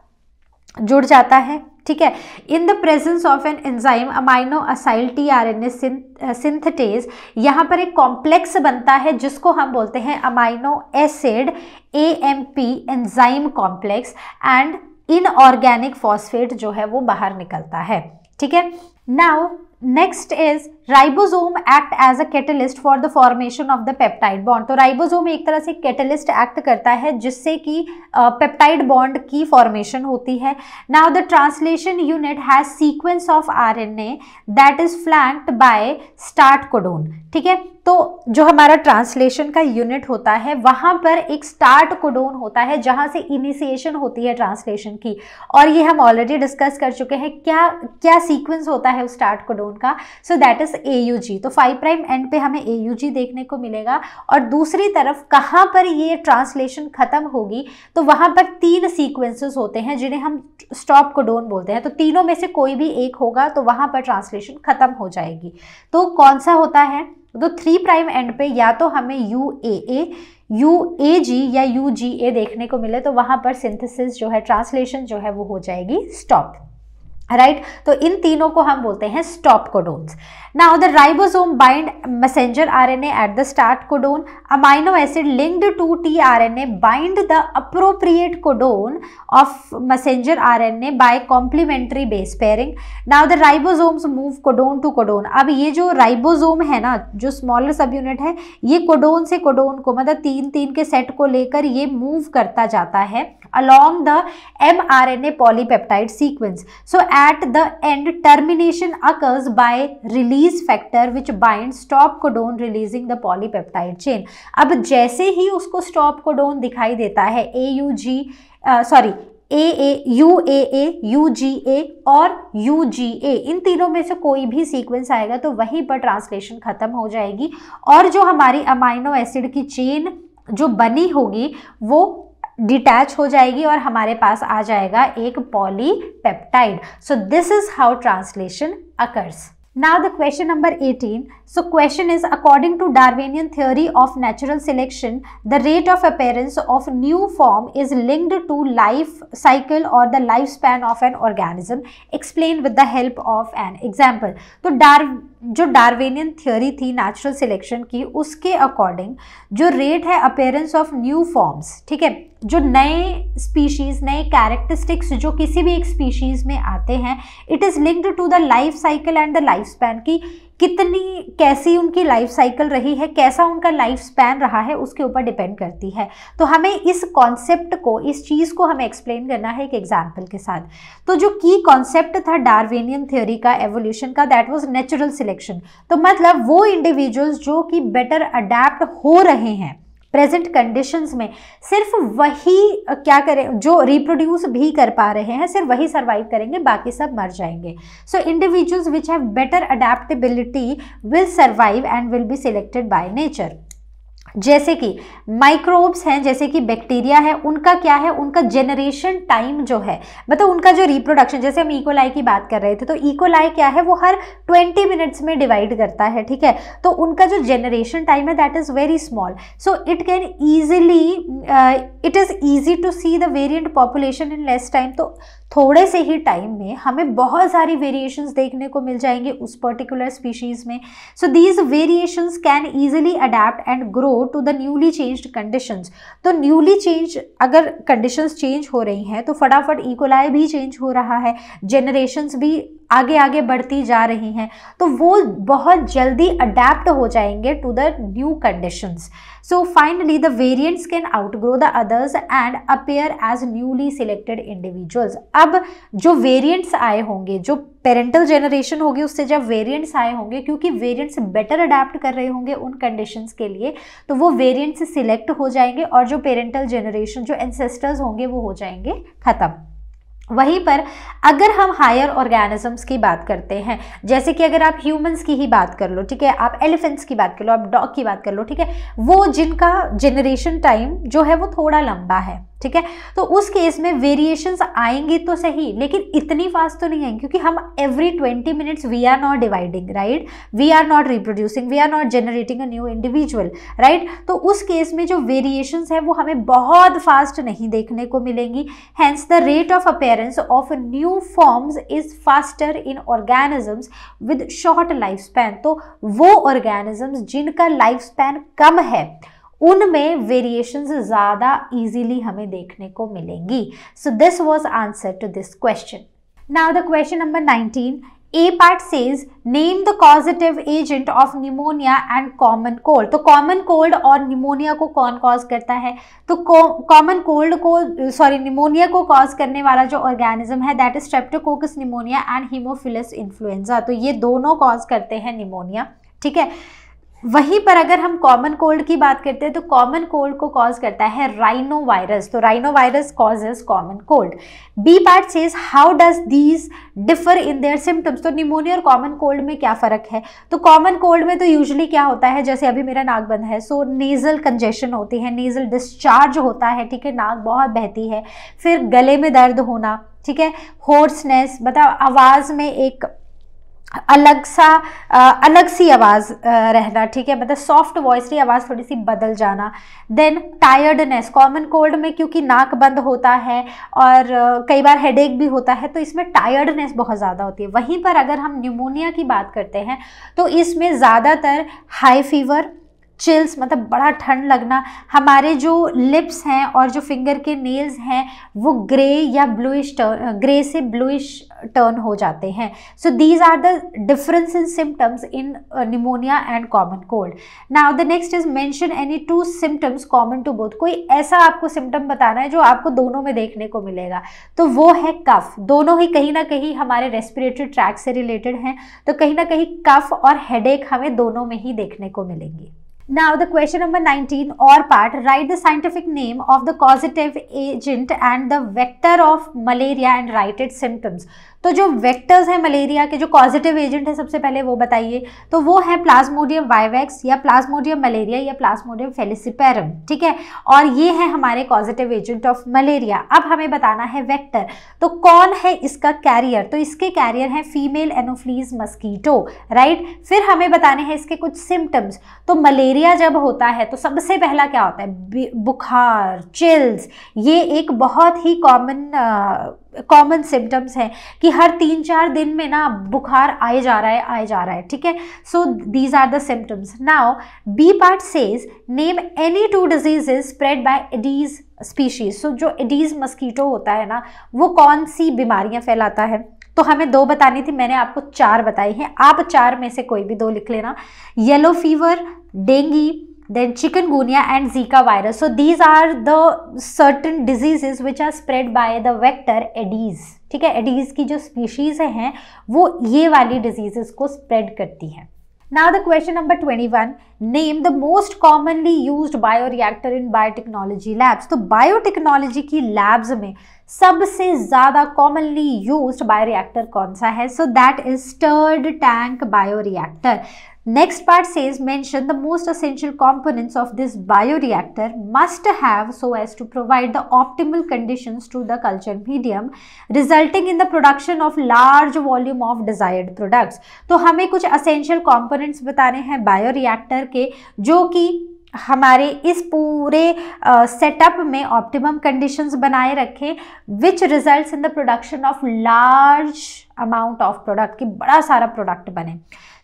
जुड़ जाता है ठीक है in the presence of an enzyme amino acyl T R N A synthetase यहाँ पर एक कॉम्प्लेक्स बनता है जिसको हम बोलते हैं amino acid A M P enzyme complex and inorganic phosphate जो है वो बाहर निकलता है ठीक है now next is ribosome act as a catalyst for the formation of the peptide bond तो राइबोसोम एक तरह से कैटलिस्ट एक्ट करता है जिससे कि पेप्टाइड बॉन्ड की फॉर्मेशन होती है now the translation unit has sequence of RNA that is flanked by start codon ठीक है तो जो हमारा ट्रांसलेशन का यूनिट होता है वहां पर एक स्टार्ट कोडोन होता है जहाँ से इनिशिएशन होती है ट्रांसलेशन की और ये हम ऑलरेडी डिस्कस कर चुके हैं क्या क्या सीक्वेंस होता है उस स्टार्ट कोडोन लोन का सो दैट इज़ ए तो फाइव प्राइम एंड पे हमें ए देखने को मिलेगा और दूसरी तरफ कहाँ पर ये ट्रांसलेशन ख़त्म होगी तो वहाँ पर तीन सीक्वेंसेस होते हैं जिन्हें हम स्टॉप को डोन बोलते हैं तो तीनों में से कोई भी एक होगा तो वहाँ पर ट्रांसलेशन ख़त्म हो जाएगी तो कौन सा होता है तो थ्री प्राइम एंड पे या तो हमें यू ए ए यू ए जी या यू जी ए देखने को मिले तो वहाँ पर सिंथेसिस जो है ट्रांसलेशन जो है वो हो जाएगी स्टॉप राइट right? तो इन तीनों को हम बोलते हैं stop codons now the ribosome bind messenger RNA at the start codon amino acid linked to tRNA bind the appropriate codon of messenger RNA by complementary base pairing now the ribosomes move codon to codon अब ये जो ribosome है ना जो smaller सब unit है ये codon से कोडोन को मतलब तीन तीन के सेट को लेकर ये मूव करता जाता है along the mRNA polypeptide sequence. So at the end termination occurs by release factor which binds stop codon releasing the polypeptide chain. अब जैसे ही उसको stop codon दिखाई देता है AUG uh, sorry. A A U A A U G A और U G ए इन तीनों में से कोई भी सीक्वेंस आएगा तो वहीं पर ट्रांसलेशन ख़त्म हो जाएगी और जो हमारी अमाइनो एसिड की चेन जो बनी होगी वो डिटैच हो जाएगी और हमारे पास आ जाएगा एक polypeptide so this is how translation occurs now the question number eighteen So question is, according to Darwinian theory of natural selection, the rate of appearance of new form is linked to life cycle or the lifespan of an organism. Explain with the help of an example. तो डार जो Darwinian theory थी natural selection की उसके according जो rate है appearance of new forms ठीक है जो नए स्पीशीज़ नए कैरेक्टरिस्टिक्स जो किसी भी एक स्पीशीज़ में आते हैं it is linked to the life cycle and the life span की कितनी कैसी उनकी लाइफ साइकिल रही है कैसा उनका लाइफ स्पैन रहा है उसके ऊपर डिपेंड करती है तो हमें इस कॉन्सेप्ट को इस चीज़ को हमें एक्सप्लेन करना है एक एग्जाम्पल के साथ तो जो की कॉन्सेप्ट था डार्वेनियन थ्योरी का एवोल्यूशन का दैट वॉज नेचुरल सिलेक्शन तो मतलब वो इंडिविजुअल्स जो कि बेटर अडेप्ट हो रहे हैं प्रेजेंट कंडीशंस में सिर्फ वही क्या करें जो रिप्रोड्यूस भी कर पा रहे हैं सिर्फ वही सर्वाइव करेंगे बाकी सब मर जाएंगे so individuals which have better adaptability will survive and will be selected by nature जैसे कि माइक्रोब्स हैं जैसे कि बैक्टीरिया है उनका क्या है उनका जेनरेशन टाइम जो है मतलब उनका जो रिप्रोडक्शन जैसे हम इकोलाई e. की बात कर रहे थे तो इकोलाई e. क्या है वो हर 20 मिनट्स में डिवाइड करता है ठीक है तो उनका जो जेनरेशन टाइम है that is very small so it can easily it is easy to see the variant population in less time तो थोड़े से ही टाइम में हमें बहुत सारी वेरिएशंस देखने को मिल जाएंगे उस पर्टिकुलर स्पीशीज़ में so these variations can easily adapt and grow to the newly changed conditions तो न्यूली चेंज अगर कंडीशंस चेंज हो रही हैं तो फटाफट इकोलाई भी चेंज हो रहा है जेनरेशंस भी आगे आगे बढ़ती जा रही हैं तो वो बहुत जल्दी अडेप्ट हो जाएंगे to the new conditions so finally the variants can outgrow the others and appear as newly selected individuals अब जो वेरिएंट्स आए होंगे जो पेरेंटल जनरेशन होगी उससे जब वेरिएंट्स आए होंगे क्योंकि वेरिएंट्स बेटर अडेप्ट कर रहे होंगे उन कंडीशंस के लिए तो वो वेरिएंट्स सिलेक्ट हो जाएंगे और जो पेरेंटल जनरेशन जो एंसेस्टर्स होंगे वो हो जाएंगे ख़त्म वहीं पर अगर हम हायर ऑर्गेनिजम्स की बात करते हैं जैसे कि अगर आप ह्यूमंस की ही बात कर लो ठीक है आप एलिफेंट्स की बात कर लो आप डॉग की बात कर लो ठीक है वो जिनका जनरेशन टाइम जो है वो थोड़ा लंबा है ठीक है तो उस केस में वेरिएशंस आएंगी तो सही लेकिन इतनी फास्ट तो नहीं आएंगी क्योंकि हम every twenty minutes we are not dividing right we are not reproducing we are not generating a new individual right तो उस केस में जो वेरिएशंस है वो हमें बहुत फास्ट नहीं देखने को मिलेंगी hence the rate of appearance of new forms is faster in organisms with short life span तो वो ऑर्गेनिजम्स जिनका लाइफ स्पैन कम है उनमें वेरिएशन ज़्यादा इजीली हमें देखने को मिलेंगी so this was answer to this question now the question number nineteen A part says name the causative agent of pneumonia and common cold तो कॉमन कोल्ड और निमोनिया को कौन कॉज करता है तो कॉमन कोल्ड को सॉरी निमोनिया को cause करने वाला जो ऑर्गेनिज्म है that is Streptococcus pneumoniae and Haemophilus influenzae तो ये दोनों कॉज करते हैं निमोनिया ठीक है वहीं पर अगर हम कॉमन कोल्ड की बात करते हैं तो कॉमन कोल्ड को कॉज करता है राइनो वायरस तो rhino virus causes common cold B part says how does these differ in their symptoms तो निमोनिया और कॉमन कोल्ड में क्या फ़र्क है तो कॉमन कोल्ड में तो यूजली क्या होता है जैसे अभी मेरा नाक बंद है सो नेज़ल कंजेशन होती है नेज़ल डिस्चार्ज होता है ठीक है नाक बहुत बहती है फिर गले में दर्द होना ठीक है होर्सनेस मतलब आवाज़ में एक अलग सा आ, अलग सी आवाज़ रहना ठीक है मतलब सॉफ्ट वॉइस की आवाज़ थोड़ी सी बदल जाना देन टायर्डनेस कॉमन कोल्ड में क्योंकि नाक बंद होता है और कई बार हेडेक भी होता है तो इसमें टायर्डनेस बहुत ज़्यादा होती है वहीं पर अगर हम न्यूमोनिया की बात करते हैं तो इसमें ज़्यादातर हाई फीवर चिल्स मतलब बड़ा ठंड लगना हमारे जो लिप्स हैं और जो फिंगर के नेल्स हैं वो ग्रे या ब्लूइश टर्न ग्रे से ब्लूइश टर्न हो जाते हैं so these are the difference in symptoms in pneumonia and common cold now the next is mention any two symptoms common to both कोई ऐसा आपको सिम्टम बताना है जो आपको दोनों में देखने को मिलेगा तो वो है कफ दोनों ही कहीं ना कहीं हमारे रेस्पिरेटरी ट्रैक से रिलेटेड हैं तो कहीं ना कहीं कफ और हेडेक हमें दोनों में ही देखने को मिलेंगी Now the question number 19 or part write the scientific name of the causative agent and the vector of malaria and write its symptoms. तो जो वेक्टर्स हैं मलेरिया के जो पॉजिटिव एजेंट है सबसे पहले वो बताइए तो वो है प्लाज्मोडियम वाइवैक्स या प्लाज्मोडियम मलेरिया या प्लाज्मोडियम फेलिसिपेरम ठीक है और ये है हमारे पॉजिटिव एजेंट ऑफ मलेरिया अब हमें बताना है वेक्टर तो कौन है इसका कैरियर तो इसके कैरियर है फीमेल एनोफ्लीज मस्कीटो राइट फिर हमें बताने हैं इसके कुछ सिम्टम्स तो मलेरिया जब होता है तो सबसे पहला क्या होता है बुखार चिल्स ये एक बहुत ही कॉमन कॉमन सिम्टम्स हैं कि हर तीन चार दिन में ना बुखार आए जा रहा है आए जा रहा है ठीक है so these are the symptoms now B part says name any two diseases spread by Aedes species so जो एडीज मस्कीटो होता है ना वो कौन सी बीमारियां फैलाता है तो हमें दो बतानी थी मैंने आपको चार बताई हैं आप चार में से कोई भी दो लिख लेना yellow fever dengue then chikungunya and zika virus so these are the certain diseases which are spread by the vector Aedes ठीक है एडीज़ की जो स्पीशीज़ हैं वो ये वाली डिजीज़ को स्प्रेड करती हैं Now the question number 21 name the most commonly used bioreactor in biotechnology labs तो biotechnology की labs में सबसे ज़्यादा commonly used bioreactor कौन सा है so that is stirred tank bioreactor Next part says mention the most essential components of this bioreactor must have so as to provide the optimal conditions to the culture medium resulting in the production of large volume of desired products. So, हमें कुछ essential components बताने हैं bioreactor के जो कि हमारे इस पूरे सेटअप uh, में ऑप्टिमम कंडीशंस बनाए रखें which results in the production of large amount of product कि बड़ा सारा प्रोडक्ट बने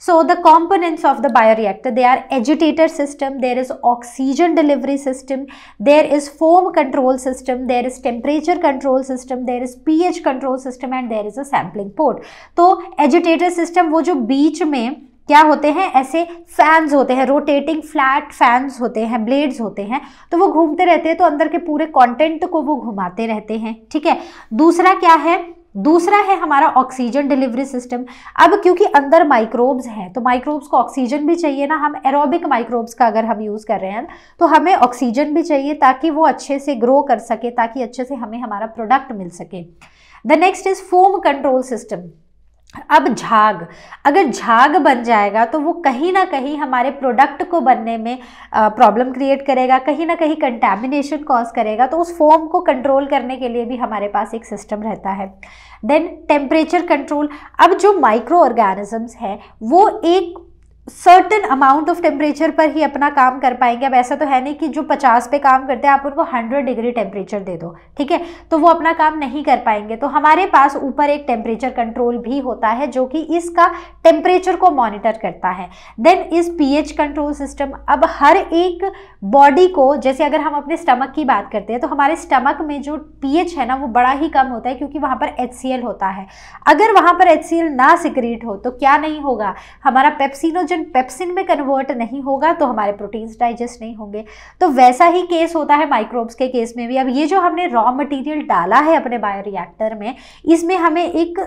so the components of the bioreactor they are agitator system there is oxygen delivery system there is foam control system there is temperature control system there is P control system and there is a sampling port तो agitator system वो जो बीच में क्या होते हैं ऐसे fans होते हैं रोटेटिंग फ्लैट फैंस होते हैं ब्लेड्स होते हैं तो वो घूमते रहते हैं तो अंदर के पूरे कंटेंट को वो घुमाते रहते हैं ठीक है दूसरा क्या है दूसरा है हमारा ऑक्सीजन डिलीवरी सिस्टम अब क्योंकि अंदर माइक्रोब्स हैं तो माइक्रोब्स को ऑक्सीजन भी चाहिए ना हम एरोबिक माइक्रोब्स का अगर हम यूज़ कर रहे हैं तो हमें ऑक्सीजन भी चाहिए ताकि वो अच्छे से ग्रो कर सके ताकि अच्छे से हमें हमारा प्रोडक्ट मिल सके the next is foam control system अब झाग अगर झाग बन जाएगा तो वो कहीं ना कहीं हमारे प्रोडक्ट को बनने में प्रॉब्लम क्रिएट करेगा कहीं ना कहीं कंटेमिनेशन कॉज करेगा तो उस फोम को कंट्रोल करने के लिए भी हमारे पास एक सिस्टम रहता है देन टेम्परेचर कंट्रोल अब जो माइक्रो ऑर्गेनिजम्स हैं वो एक सर्टन अमाउंट ऑफ टेम्परेचर पर ही अपना काम कर पाएंगे अब ऐसा तो है नहीं कि जो 50 पे काम करते हैं आप उनको 100 डिग्री टेम्परेचर दे दो ठीक है तो वो अपना काम नहीं कर पाएंगे तो हमारे पास ऊपर एक टेम्परेचर कंट्रोल भी होता है जो कि इसका टेम्परेचर को मॉनिटर करता है देन इस पीएच कंट्रोल सिस्टम अब हर एक बॉडी को जैसे अगर हम अपने स्टमक की बात करते हैं तो हमारे स्टमक में जो एच है ना वो बड़ा ही कम होता है क्योंकि वहाँ पर एच होता है अगर वहाँ पर एच ना सिक्रीट हो तो क्या नहीं होगा हमारा पेप्सिनोजन कोलेजन पेप्सिन में कन्वर्ट नहीं होगा तो हमारे प्रोटीन्स डाइजेस्ट नहीं होंगे तो वैसा ही केस होता है माइक्रोब्स के केस में भी अब ये जो हमने रॉ मटेरियल डाला है अपने बायो रिएक्टर में इसमें हमें एक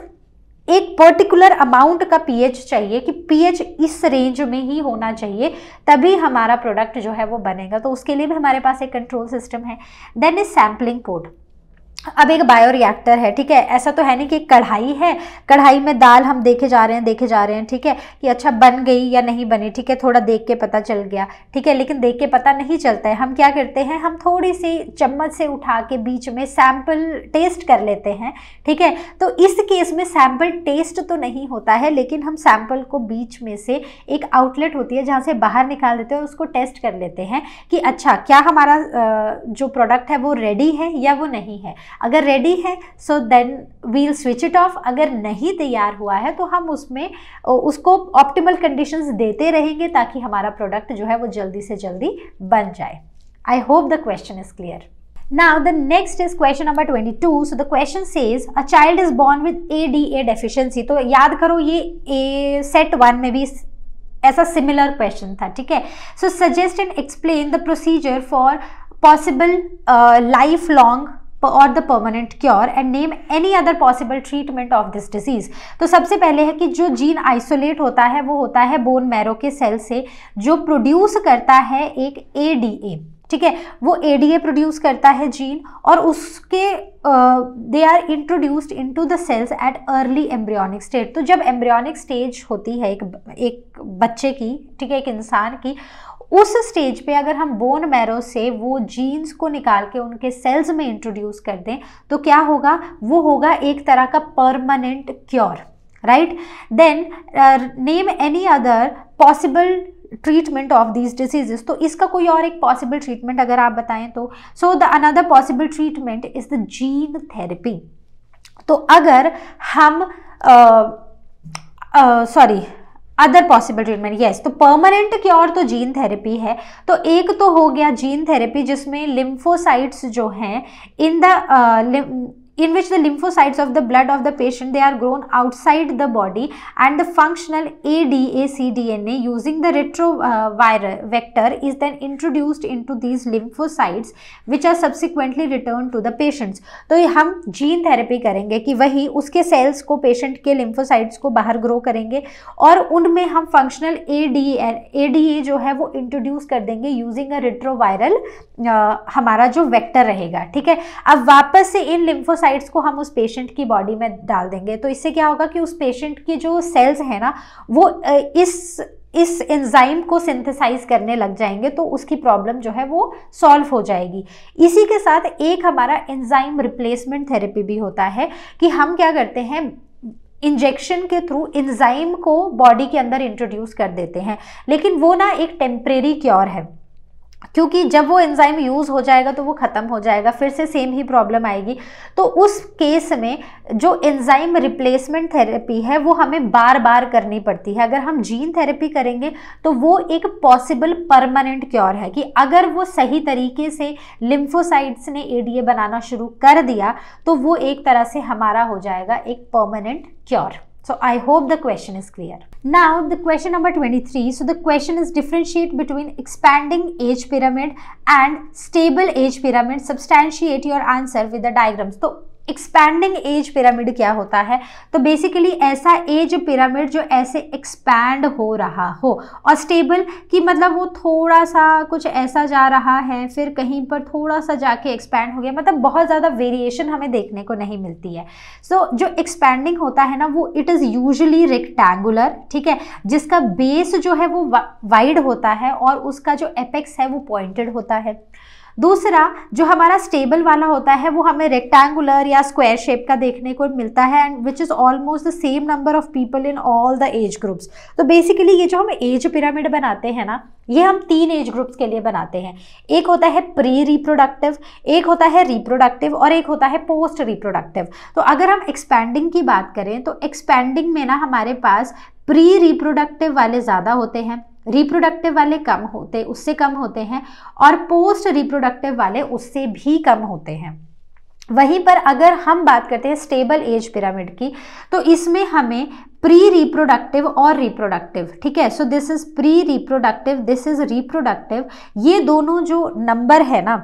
एक पर्टिकुलर अमाउंट का पीएच चाहिए कि पीएच इस रेंज में ही होना चाहिए तभी हमारा प्रोडक्ट जो है वो बनेगा तो उसके लिए भी हमारे पास एक कंट्रोल सिस्टम है देन इज सैम्पलिंग कोड अब एक बायो रिएक्टर है ठीक है ऐसा तो है नहीं कि कढ़ाई है कढ़ाई में दाल हम देखे जा रहे हैं देखे जा रहे हैं ठीक है कि अच्छा बन गई या नहीं बनी ठीक है थोड़ा देख के पता चल गया ठीक है लेकिन देख के पता नहीं चलता है हम क्या करते हैं हम थोड़ी सी चम्मच से उठा के बीच में सैम्पल टेस्ट कर लेते हैं ठीक है तो इस केस में सैम्पल टेस्ट तो नहीं होता है लेकिन हम सैम्पल को बीच में से एक आउटलेट होती है जहाँ से बाहर निकाल देते हैं उसको टेस्ट कर लेते हैं कि अच्छा क्या हमारा जो प्रोडक्ट है वो रेडी है या वो नहीं है अगर रेडी है so then we'll switch it off अगर नहीं तैयार हुआ है तो हम उसमें उसको ऑप्टिमल कंडीशन देते रहेंगे ताकि हमारा प्रोडक्ट जो है वो जल्दी से जल्दी बन जाए I hope the question is clear Now the next is question number 22. So the question says a child is born with ADA deficiency. तो याद करो ये ए सेट वन में भी ऐसा सिमिलर क्वेश्चन था ठीक है so suggest and explain the procedure for possible life long और the permanent cure and name any other possible treatment of this disease तो सबसे पहले है कि जो जीन आइसोलेट होता है वो होता है बोन मैरो के सेल से जो प्रोड्यूस करता है एक ए डी ए ठीक है वो ए डी ए प्रोड्यूस करता है जीन और उसके they are introduced into the cells at early embryonic stage तो जब एम्ब्रियोनिक स्टेज होती है एक एक बच्चे की ठीक है एक इंसान की उस स्टेज पे अगर हम बोन मैरो से वो जीन्स को निकाल के उनके सेल्स में इंट्रोड्यूस कर दें तो क्या होगा वो होगा एक तरह का permanent cure right then name any other possible treatment of these diseases तो इसका कोई और एक पॉसिबल ट्रीटमेंट अगर आप बताएं तो so the another possible treatment is the gene therapy तो अगर हम sorry uh, uh, other possible treatment yes तो परमानेंट क्योर तो जीन थेरेपी है तो एक तो हो गया जीन थेरेपी जिसमें लिम्फोसाइट्स जो हैं in the in which the lymphocytes of the blood of the patient they are grown outside the body and the functional adac dna using the retroviral uh, vector is then introduced into these lymphocytes which are subsequently returned to the patients. to so, hum gene therapy karenge ki wahi uske cells ko patient ke lymphocytes ko bahar grow karenge aur unme hum functional A D A D A जो है वो introduce कर देंगे using a retroviral हमारा जो vector रहेगा ठीक है अब वापस से इन लिम्फोसाइट्स को हम उस पेशेंट की बॉडी में डाल देंगे तो इससे क्या होगा कि उस पेशेंट की जो सेल्स है ना वो इस इस एंजाइम को सिंथेसाइज करने लग जाएंगे तो उसकी प्रॉब्लम जो है वो सॉल्व हो जाएगी इसी के साथ एक हमारा एंजाइम रिप्लेसमेंट थेरेपी भी होता है कि हम क्या करते हैं इंजेक्शन के थ्रू एंजाइम को बॉडी के अंदर इंट्रोड्यूस कर देते हैं लेकिन वो ना एक टेम्परेरी क्योर है क्योंकि जब वो एंजाइम यूज़ हो जाएगा तो वो ख़त्म हो जाएगा फिर से सेम ही प्रॉब्लम आएगी तो उस केस में जो एंजाइम रिप्लेसमेंट थेरेपी है वो हमें बार बार करनी पड़ती है अगर हम जीन थेरेपी करेंगे तो वो एक पॉसिबल परमानेंट क्योर है कि अगर वो सही तरीके से लिम्फोसाइड्स ने एडीए बनाना शुरू कर दिया तो वो एक तरह से हमारा हो जाएगा एक permanent cure So I hope the question is clear. Now the question number 23. So the question is differentiate between expanding age pyramid and stable age pyramid. Substantiate your answer with the diagrams. So expanding age pyramid क्या होता है तो basically ऐसा age pyramid जो ऐसे expand हो रहा हो और स्टेबल कि मतलब वो थोड़ा सा कुछ ऐसा जा रहा है फिर कहीं पर थोड़ा सा जाके एक्सपैंड हो गया मतलब बहुत ज़्यादा वेरिएशन हमें देखने को नहीं मिलती है सो so, जो एक्सपैंडिंग होता है ना वो इट इज़ यूजली रेक्टेंगुलर ठीक है जिसका बेस जो है वो वाइड होता है और उसका जो एपेक्स है वो पॉइंटेड होता है दूसरा जो हमारा स्टेबल वाला होता है वो हमें रेक्टेंगुलर या स्क्वायर शेप का देखने को मिलता है and which is almost the same number of people in all the age groups तो बेसिकली ये जो हम एज पिरामिड बनाते हैं ना ये हम तीन एज ग्रुप्स के लिए बनाते हैं एक होता है प्री रिप्रोडक्टिव एक होता है रिप्रोडक्टिव और एक होता है पोस्ट रिप्रोडक्टिव तो अगर हम एक्सपेंडिंग की बात करें तो एक्सपेंडिंग में ना हमारे पास प्री रिप्रोडक्टिव वाले ज़्यादा होते हैं रिप्रोडक्टिव वाले कम होते उससे कम होते हैं और पोस्ट रिप्रोडक्टिव वाले उससे भी कम होते हैं वहीं पर अगर हम बात करते हैं स्टेबल एज पिरामिड की तो इसमें हमें प्री रिप्रोडक्टिव और रिप्रोडक्टिव ठीक है so this is pre reproductive this is reproductive ये दोनों जो नंबर है ना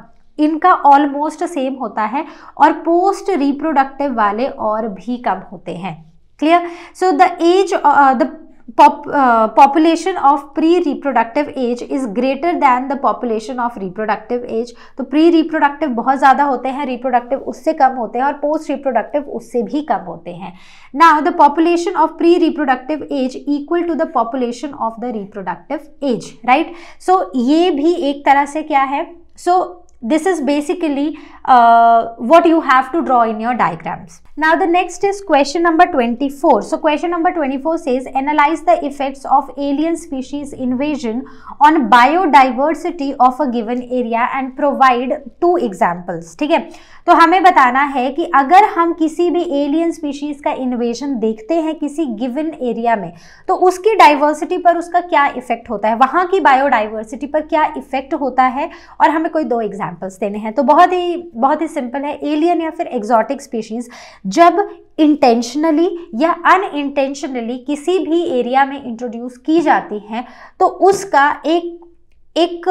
इनका ऑलमोस्ट सेम होता है और पोस्ट रिप्रोडक्टिव वाले और भी कम होते हैं clear so the age the population of pre reproductive age is greater than the population of reproductive age तो प्री रिप्रोडक्टिव बहुत ज़्यादा होते हैं रिप्रोडक्टिव उससे कम होते हैं और पोस्ट रिप्रोडक्टिव उससे भी कम होते हैं ना the population of pre reproductive age equal to the population of the reproductive age right so ये भी एक तरह से क्या है so so, this is basically uh, what you have to draw in your diagrams. Now the next is question number 24. So question number 24 says analyze the effects of alien species invasion on biodiversity of a given area and provide two examples. Okay? तो हमें बताना है कि अगर हम किसी भी alien species का इन्वेजन देखते हैं किसी गिवन एरिया में तो उसकी डाइवर्सिटी पर उसका क्या इफेक्ट होता है वहाँ की बायोडाइवर्सिटी पर क्या इफेक्ट होता है और हमें कोई दो एग्जाम्पल्स देने हैं तो बहुत ही बहुत ही सिंपल है एलियन या फिर एग्जॉटिक स्पीशीज़ जब इंटेंशनली या अन इंटेंशनली किसी भी एरिया में इंट्रोड्यूस की जाती हैं तो उसका एक एक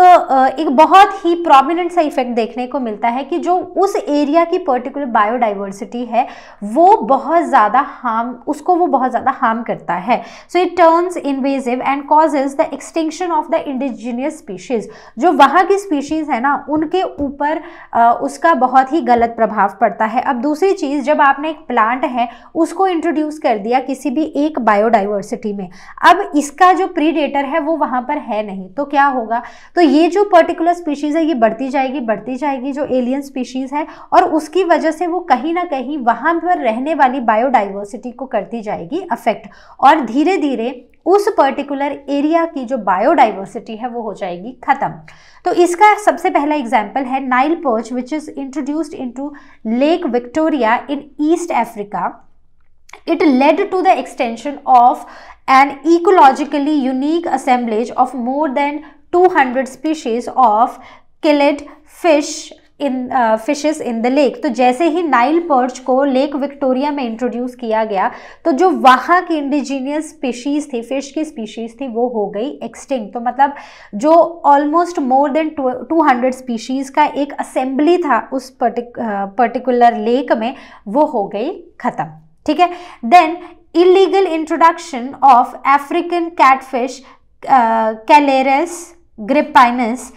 एक बहुत ही प्रोमिनेंट सा इफेक्ट देखने को मिलता है कि जो उस एरिया की पर्टिकुलर बायोडाइवर्सिटी है वो बहुत ज़्यादा हार्म उसको वो बहुत ज़्यादा हार्म करता है so it turns invasive and causes the extension of the indigenous species जो वहाँ की स्पीशीज़ है ना उनके ऊपर उसका बहुत ही गलत प्रभाव पड़ता है अब दूसरी चीज़ जब आपने एक प्लांट है उसको इंट्रोड्यूस कर दिया किसी भी एक बायोडाइवर्सिटी में अब इसका जो प्रीडेटर है वो वहाँ पर है नहीं तो क्या होगा तो ये जो पर्टिकुलर स्पीशीज़ है ये बढ़ती जाएगी बढ़ती जाएगी जो एलियन स्पीशीज़ है और उसकी वजह से वो कहीं ना कहीं वहाँ पर रहने वाली बायोडाइवर्सिटी को करती जाएगी अफेक्ट और धीरे धीरे उस पर्टिकुलर एरिया की जो बायोडाइवर्सिटी है वो हो जाएगी ख़त्म तो इसका सबसे पहला एग्जाम्पल है Nile perch which is introduced into Lake Victoria in East Africa it led to the extension of an ecologically unique assemblage of more than 200 species of cichlid fish in fishes in the lake तो जैसे ही Nile perch को Lake Victoria में introduce किया गया तो जो वहाँ की इंडिजीनियस स्पीशीज़ थी फिश की स्पीशीज़ थी वो हो गई एक्सटिंग तो मतलब जो almost more than two hundred species का एक असेंबली था उस पर्टिकुलर लेक uh, में वो हो गई ख़त्म ठीक है then illegal introduction of African catfish Clarias gripinus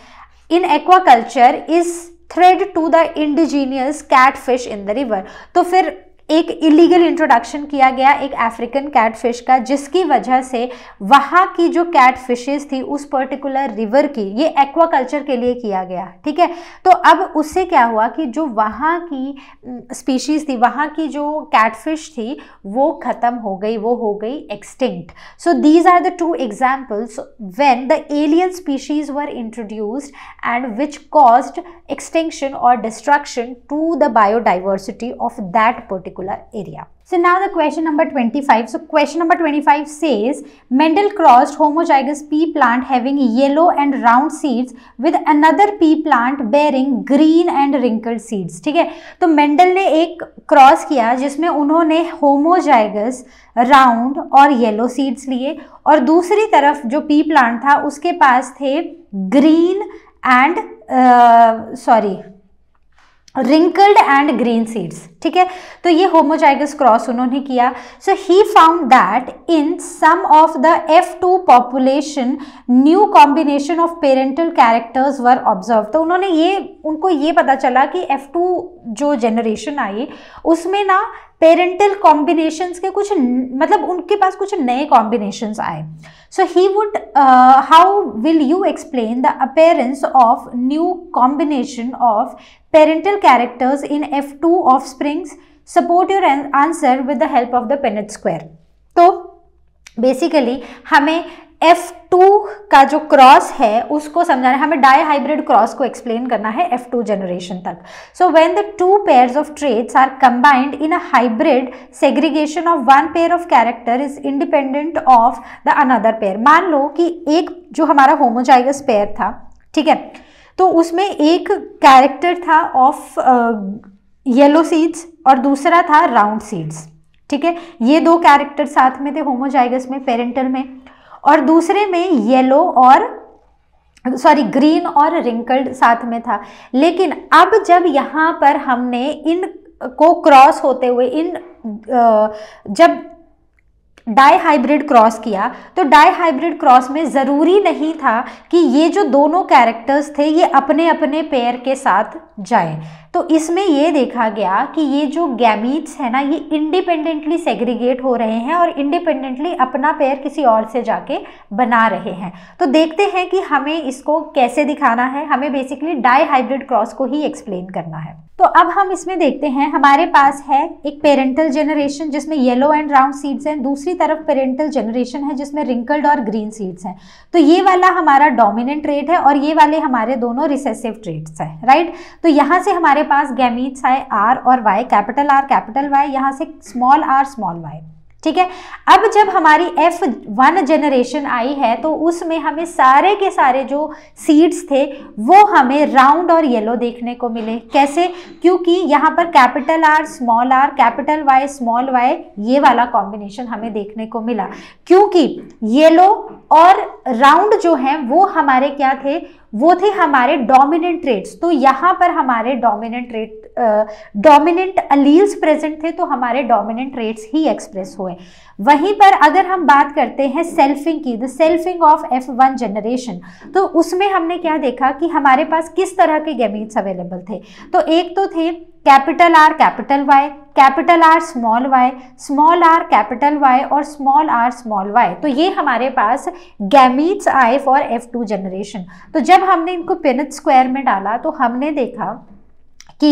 in aquaculture is thread to the indigenous catfish in the river तो फिर एक इलीगल इंट्रोडक्शन किया गया एक अफ्रीकन कैटफिश का जिसकी वजह से वहाँ की जो कैट फिशेज थी उस पर्टिकुलर रिवर की ये एक्वाकल्चर के लिए किया गया ठीक है तो अब उससे क्या हुआ कि जो वहाँ की स्पीशीज़ थी वहाँ की जो कैटफिश थी वो ख़त्म हो गई वो हो गई extinct so these are the two examples when the alien species were introduced and which caused extinction और destruction to the biodiversity of that particular particular area. So now the question number 25. So question number 25 says Mendel crossed homozygous pea plant having yellow and round seeds with another pea plant bearing green and wrinkled seeds. ठीक है तो Mendel ने एक cross किया जिसमें उन्होंने homozygous round और yellow seeds लिए और दूसरी तरफ जो पी प्लांट था उसके पास थे green and sorry wrinkled and green seeds ठीक है तो ये होमोजाइगस क्रॉस उन्होंने किया so he found that in some of the F two population new combination of parental characters were observe तो उन्होंने ये उनको ये पता चला कि एफ टू जो जनरेशन आई उसमें ना पेरेंटल कॉम्बिनेशन के कुछ मतलब उनके पास कुछ नए कॉम्बिनेशन आए so he would how will you explain the appearance of new combination of parental characters in F two offsprings support your answer with the help of the Punnett square तो basically हमें F2 का जो cross है उसको समझाना है हमें dihybrid cross को एक्सप्लेन करना है F2 जनरेशन तक so when the two pair of traits are combined in a hybrid segregation of one pair of character is independent of the another pair मान लो कि एक जो हमारा होमोजाइगस पेयर था ठीक है तो उसमें एक कैरेक्टर था ऑफ येलो सीड्स और दूसरा था राउंड सीड्स ठीक है ये दो कैरेक्टर साथ में थे होमोजाइगस में पेरेंटल में और दूसरे में येलो और सॉरी ग्रीन और रिंकल्ड साथ में था लेकिन अब जब यहाँ पर हमने इन को क्रॉस होते हुए इन जब डाई हाइब्रिड क्रॉस किया तो डाई हाइब्रिड क्रॉस में ज़रूरी नहीं था कि ये जो दोनों कैरेक्टर्स थे ये अपने अपने पेयर के साथ जाएं तो इसमें ये देखा गया कि ये जो गैमीट्स है ना ये इंडिपेंडेंटली सेग्रीगेट हो रहे हैं और इंडिपेंडेंटली अपना पेयर किसी और से जाके बना रहे हैं तो देखते हैं कि हमें इसको कैसे दिखाना है हमें बेसिकली डाई हाइब्रिड क्रॉस को ही एक्सप्लेन करना है तो अब हम इसमें देखते हैं हमारे पास है एक पेरेंटल जनरेशन जिसमें येलो एंड राउंड सीड्स हैं दूसरी तरफ पेरेंटल जनरेशन है जिसमें रिंकल्ड और ग्रीन सीड्स हैं तो ये वाला हमारा डोमिनेंट ट्रेट है और ये वाले हमारे दोनों रिसेसिव ट्रेट्स हैं राइट तो यहाँ से हमारे पास गैमीट्स आए आर और Y capital R capital Y यहाँ से स्मॉल आर स्मॉल वाई ठीक है अब जब हमारी एफ वन जनरेशन आई है तो उसमें हमें सारे के सारे जो सीड्स थे वो हमें राउंड और येलो देखने को मिले कैसे क्योंकि यहाँ पर capital R small R capital Y small Y ये वाला कॉम्बिनेशन हमें देखने को मिला क्योंकि येलो और राउंड जो है वो हमारे क्या थे वो थे हमारे डोमिनेंट ट्रेट्स तो यहाँ पर हमारे dominant rate dominant alleles present थे तो हमारे डोमिनेंट रेट्स ही एक्सप्रेस हुए वहीं पर अगर हम बात करते हैं सेल्फिंग की the selfing of F one generation तो उसमें हमने क्या देखा कि हमारे पास किस तरह के गैमीट्स अवेलेबल थे तो एक तो थे capital R capital Y capital R small Y small R capital Y और स्मॉल आर स्मॉल वाई तो ये हमारे पास गैमीट्स आए फॉर एफ टू जनरेशन तो जब हमने इनको पिनट स्क्वायर में डाला तो हमने देखा कि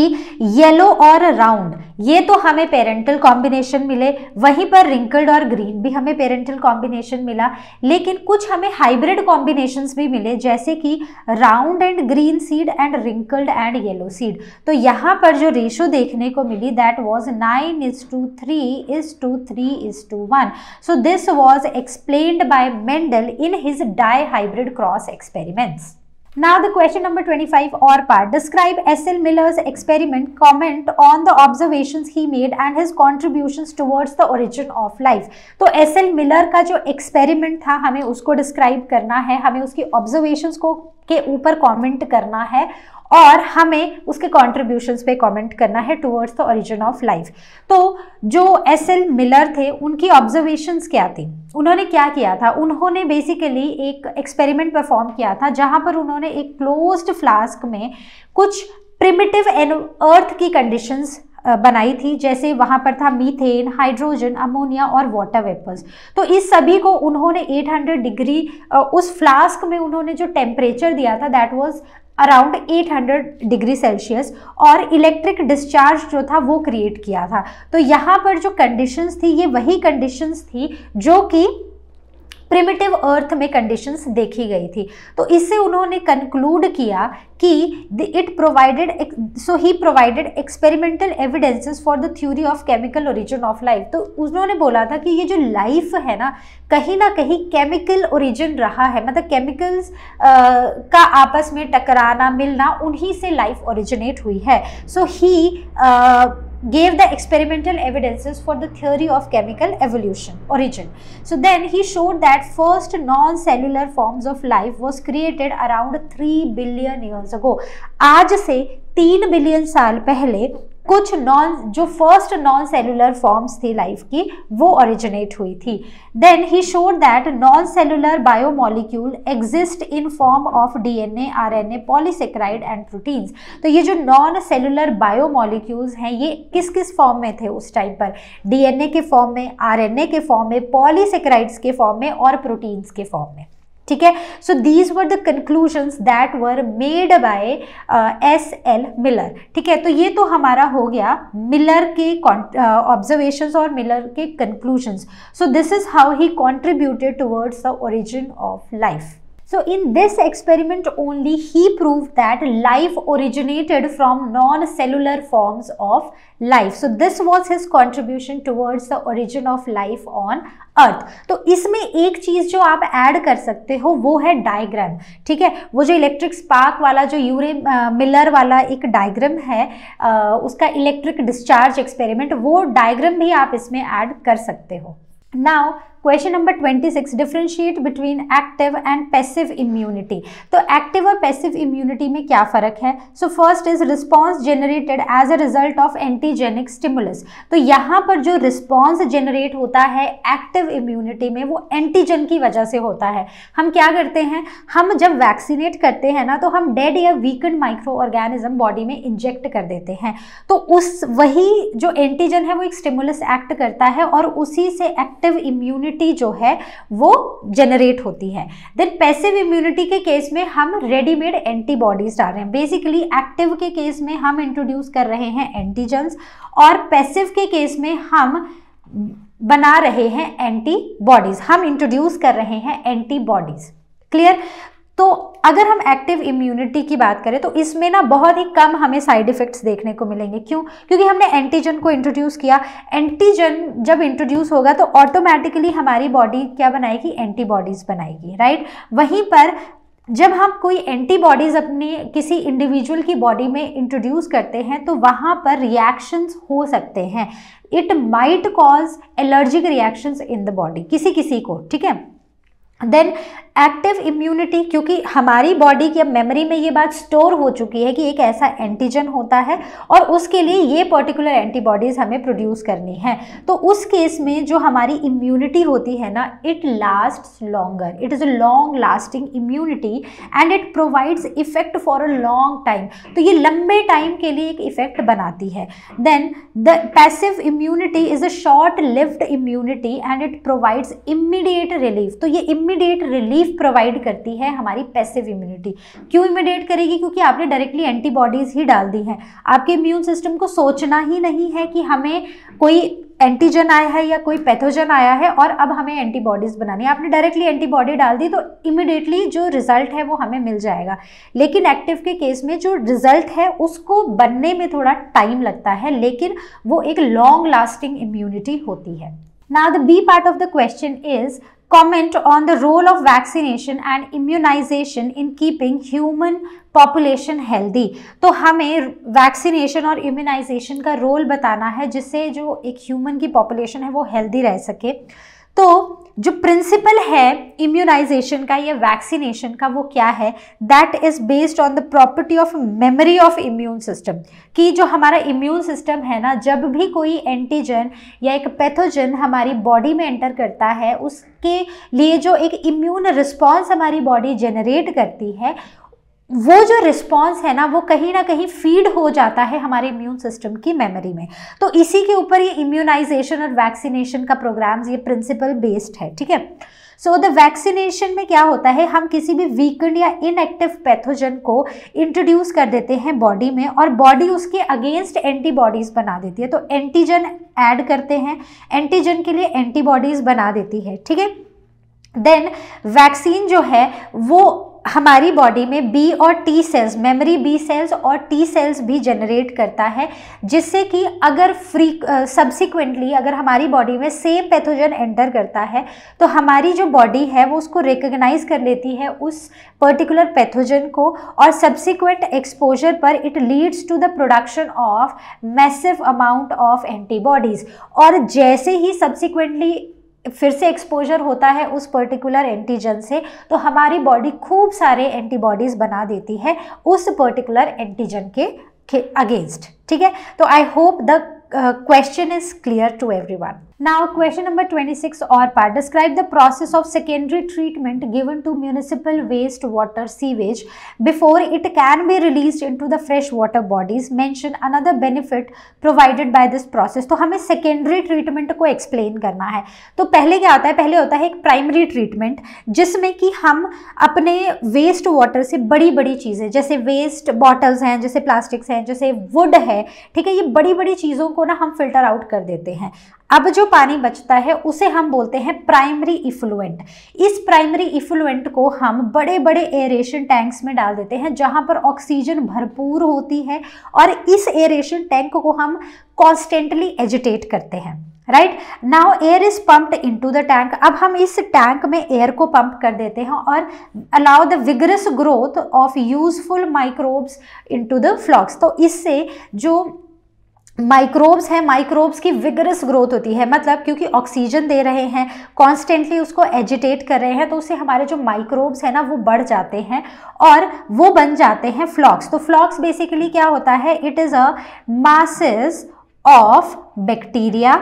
येलो और राउंड ये तो हमें पेरेंटल कॉम्बिनेशन मिले वहीं पर रिंकल्ड और ग्रीन भी हमें पेरेंटल कॉम्बिनेशन मिला लेकिन कुछ हमें हाइब्रिड कॉम्बिनेशंस भी मिले जैसे कि round and green seed and wrinkled and yellow seed तो यहाँ पर जो रेशो देखने को मिली that was nine is to three is to three is to one so this was explained by Mendel in his dihybrid cross experiments Now the question number 25 or part. Describe S.L. Miller's experiment, comment on the observations he made and his contributions towards the origin of life. तो S.L. Miller का जो experiment था हमें उसको describe करना है हमें उसकी observations को के ऊपर comment करना है और हमें उसके कॉन्ट्रीब्यूशन पे कॉमेंट करना है towards the origin of life तो जो एस एल मिलर थे उनकी ऑब्जर्वेशंस क्या थी उन्होंने क्या किया था उन्होंने बेसिकली एक एक्सपेरिमेंट परफॉर्म किया था जहाँ पर उन्होंने एक क्लोज्ड फ्लास्क में कुछ प्रिमिटिव अर्थ की कंडीशंस बनाई थी जैसे वहाँ पर था मीथेन हाइड्रोजन अमोनिया और वाटर वेपर्स तो इस सभी को उन्होंने 800 डिग्री उस फ्लास्क में उन्होंने जो टेम्परेचर दिया था that was around 800 degree Celsius और इलेक्ट्रिक डिस्चार्ज जो था वो क्रिएट किया था तो यहाँ पर जो कंडीशंस थी ये वही कंडीशंस थी जो कि प्रिमिटिव अर्थ में कंडीशंस देखी गई थी तो इससे उन्होंने कंक्लूड किया कि it provided so he provided experimental evidences for the theory of chemical origin of life तो उन्होंने बोला था कि ये जो लाइफ है ना कहीं ना कहीं केमिकल ओरिजिन रहा है मतलब केमिकल्स का आपस में टकराना मिलना उन्हीं से लाइफ ओरिजिनेट हुई है सो ही gave the experimental evidences for the theory of chemical evolution origin. So then he showed that first non-cellular forms of life was created around 3 billion years ago. आज से 3 बिलियन साल पहले कुछ नॉन जो first non cellular forms थी life की वो originate हुई थी then he showed that non cellular biomolecule exist in form of DNA RNA polysaccharide and proteins तो ये जो नॉन सेलुलर बायोमोलिक्यूल्स हैं ये किस किस फॉर्म में थे उस टाइम पर डीएनए के फॉर्म में आरएनए के फॉर्म में पॉलीसेक्राइड्स के फॉर्म में और प्रोटीन्स के फॉर्म में ठीक है so these were the conclusions that were made by S L Miller ठीक है तो ये तो हमारा हो गया मिलर के ऑब्जर्वेशन uh, और मिलर के conclusions so this is how he contributed towards the origin of life So in this experiment only he proved that life originated from non-cellular forms of life. So this was his contribution towards the origin of life on earth तो इसमें एक चीज़ जो आप add कर सकते हो वो है डायग्राम ठीक है वो जो इलेक्ट्रिक स्पार्क वाला जो यूरे मिलर वाला एक डायग्राम है आ, उसका इलेक्ट्रिक डिस्चार्ज एक्सपेरिमेंट वो डायग्राम भी आप इसमें ऐड कर सकते हो now question number 26 differentiate between active and passive immunity तो एक्टिव और पैसिव इम्यूनिटी में क्या फ़र्क है so first is response generated as a result of antigenic stimulus तो यहाँ पर जो रिस्पॉन्स जनरेट होता है एक्टिव इम्यूनिटी में वो एंटीजन की वजह से होता है हम क्या करते हैं हम जब वैक्सीनेट करते हैं ना तो हम डेड या वीकंड माइक्रो ऑर्गेनिज्म बॉडी में इंजेक्ट कर देते हैं तो उस वही जो एंटीजन है वो एक स्टिमुलस एक्ट करता है और उसी से एक्टिव इम्यूनिटी इम्यूनिटी जो है वो जनरेट होती है देन पैसिव इम्यूनिटी के केस में हम रेडीमेड एंटीबॉडीज डाल रहे हैं बेसिकली एक्टिव के केस में हम इंट्रोड्यूस कर रहे हैं एंटीजन्स और पैसिव के केस में हम बना रहे हैं एंटीबॉडीज हम इंट्रोड्यूस कर रहे हैं एंटीबॉडीज क्लियर तो अगर हम एक्टिव इम्यूनिटी की बात करें तो इसमें ना बहुत ही कम हमें साइड इफ़ेक्ट्स देखने को मिलेंगे क्यों क्योंकि हमने एंटीजन को इंट्रोड्यूस किया एंटीजन जब इंट्रोड्यूस होगा तो ऑटोमेटिकली हमारी बॉडी क्या बनाएगी एंटीबॉडीज़ बनाएगी राइट वहीं पर जब हम कोई एंटीबॉडीज़ अपने किसी इंडिविजुअल की बॉडी में इंट्रोड्यूस करते हैं तो वहाँ पर रिएक्शंस हो सकते हैं it might cause allergic reactions in the body किसी किसी को ठीक है देन एक्टिव इम्यूनिटी क्योंकि हमारी बॉडी की अब मेमोरी में ये बात स्टोर हो चुकी है कि एक ऐसा एंटीजन होता है और उसके लिए ये पर्टिकुलर एंटीबॉडीज़ हमें प्रोड्यूस करनी है तो उस केस में जो हमारी इम्यूनिटी होती है ना it last longer it is a long lasting immunity and it provides effect for a long time तो ये लंबे टाइम के लिए एक इफेक्ट बनाती है then the passive immunity is a short lived immunity and it provides immediate relief तो ये इमिडिएट रिलीफ प्रोवाइड करती है हमारी पैसिव इम्यूनिटी क्यों इमिडिएट करेगी क्योंकि आपने डायरेक्टली एंटीबॉडीज़ ही डाल दी हैं आपके इम्यून सिस्टम को सोचना ही नहीं है कि हमें कोई एंटीजन आया है या कोई पैथोजन आया है और अब हमें एंटीबॉडीज़ बनानी है आपने डायरेक्टली एंटीबॉडी डाल दी तो इमिडिएटली जो रिज़ल्ट है वो हमें मिल जाएगा लेकिन एक्टिव के केस में जो रिज़ल्ट है उसको बनने में थोड़ा टाइम लगता है लेकिन वो एक लॉन्ग लास्टिंग इम्यूनिटी होती है now the B part of the question is comment on the role of vaccination and immunization in keeping human population healthy तो हमें वैक्सीनेशन और इम्यूनाइजेशन का रोल बताना है जिससे जो एक ह्यूमन की पॉपुलेशन है वो हेल्दी रह सके तो जो प्रिंसिपल है इम्यूनाइजेशन का या वैक्सीनेशन का वो क्या है that is based on the property of memory of immune system कि जो हमारा इम्यून सिस्टम है ना जब भी कोई एंटीजन या एक पैथोजन हमारी बॉडी में एंटर करता है उसके लिए जो एक इम्यून रिस्पॉन्स हमारी बॉडी जनरेट करती है वो जो रिस्पॉन्स है ना वो कहीं ना कहीं फीड हो जाता है हमारे इम्यून सिस्टम की मेमोरी में तो इसी के ऊपर ये इम्यूनाइजेशन और वैक्सीनेशन का प्रोग्राम्स ये प्रिंसिपल बेस्ड है ठीक है सो द वैक्सीनेशन में क्या होता है हम किसी भी वीकेंड या इनएक्टिव पैथोजन को इंट्रोड्यूस कर देते हैं बॉडी में और बॉडी उसके अगेंस्ट एंटीबॉडीज़ बना देती है तो एंटीजन ऐड करते हैं एंटीजन के लिए एंटीबॉडीज़ बना देती है ठीक है देन वैक्सीन जो है वो हमारी बॉडी में बी और T cells memory B cells और टी सेल्स भी जनरेट करता है जिससे कि अगर फ्री सब्सिक्वेंटली अगर हमारी बॉडी में सेम पैथोजन एंटर करता है तो हमारी जो बॉडी है वो उसको रिकग्नाइज कर लेती है उस पर्टिकुलर पैथोजन को और सब्सिक्वेंट एक्सपोजर पर it leads to the production of massive amount of antibodies और जैसे ही सब्सिक्वेंटली फिर से एक्सपोजर होता है उस पर्टिकुलर एंटीजन से तो हमारी बॉडी खूब सारे एंटीबॉडीज़ बना देती है उस पर्टिकुलर एंटीजन के अगेंस्ट ठीक है तो I hope the question is clear to everyone Now question number 26 or part. Describe the process of secondary treatment given to municipal waste water sewage before it can be released into the fresh water bodies. Mention another benefit provided by this process. तो hame secondary treatment ko explain karna hai to pehle kya hota hai pehle hota hai ek primary treatment jisme ki hum apne waste water se badi badi cheeze jaise waste bottles hain jaise plastics hain jaise wood hai theek hai ye badi badi cheezon ko na hum filter out kar dete hain अब जो पानी बचता है उसे हम बोलते हैं primary effluent इस प्राइमरी इफ्लुएंट को हम बड़े बड़े एरेशन टैंक्स में डाल देते हैं जहाँ पर ऑक्सीजन भरपूर होती है और इस एरेशन टैंक को हम कॉन्स्टेंटली एजिटेट करते हैं right now air is pumped into the tank अब हम इस टैंक में एयर को पंप कर देते हैं और allow the vigorous growth of useful microbes into the flocs तो इससे जो माइक्रोब्स हैं माइक्रोब्स की विगरस ग्रोथ होती है मतलब क्योंकि ऑक्सीजन दे रहे हैं कॉन्स्टेंटली उसको एजिटेट कर रहे हैं तो उससे हमारे जो माइक्रोब्स हैं ना वो बढ़ जाते हैं और वो बन जाते हैं फ्लॉक्स तो फ्लॉक्स बेसिकली क्या होता है it is a masses of bacteria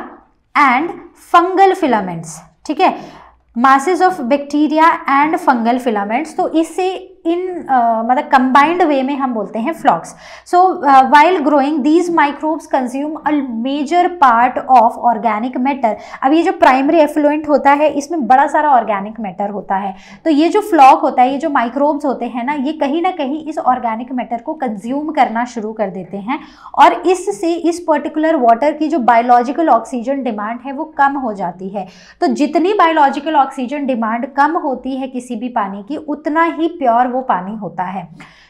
and fungal filaments ठीक है masses of bacteria and fungal filaments तो इससे इन मतलब कंबाइंड वे में हम बोलते हैं flocs so while growing these microbes consume a major part of organic matter अब ये जो प्राइमरी एफ्लुएंट होता है इसमें बड़ा सारा ऑर्गेनिक मैटर होता है तो ये जो फ्लॉक होता है ये जो माइक्रोब्स होते हैं ना ये कहीं ना कहीं इस ऑर्गेनिक मैटर को कंज्यूम करना शुरू कर देते हैं और इससे इस पर्टिकुलर वाटर की जो बायोलॉजिकल ऑक्सीजन डिमांड है वो कम हो जाती है तो जितनी बायोलॉजिकल ऑक्सीजन डिमांड कम होती है किसी भी पानी की उतना ही प्योर वो पानी होता है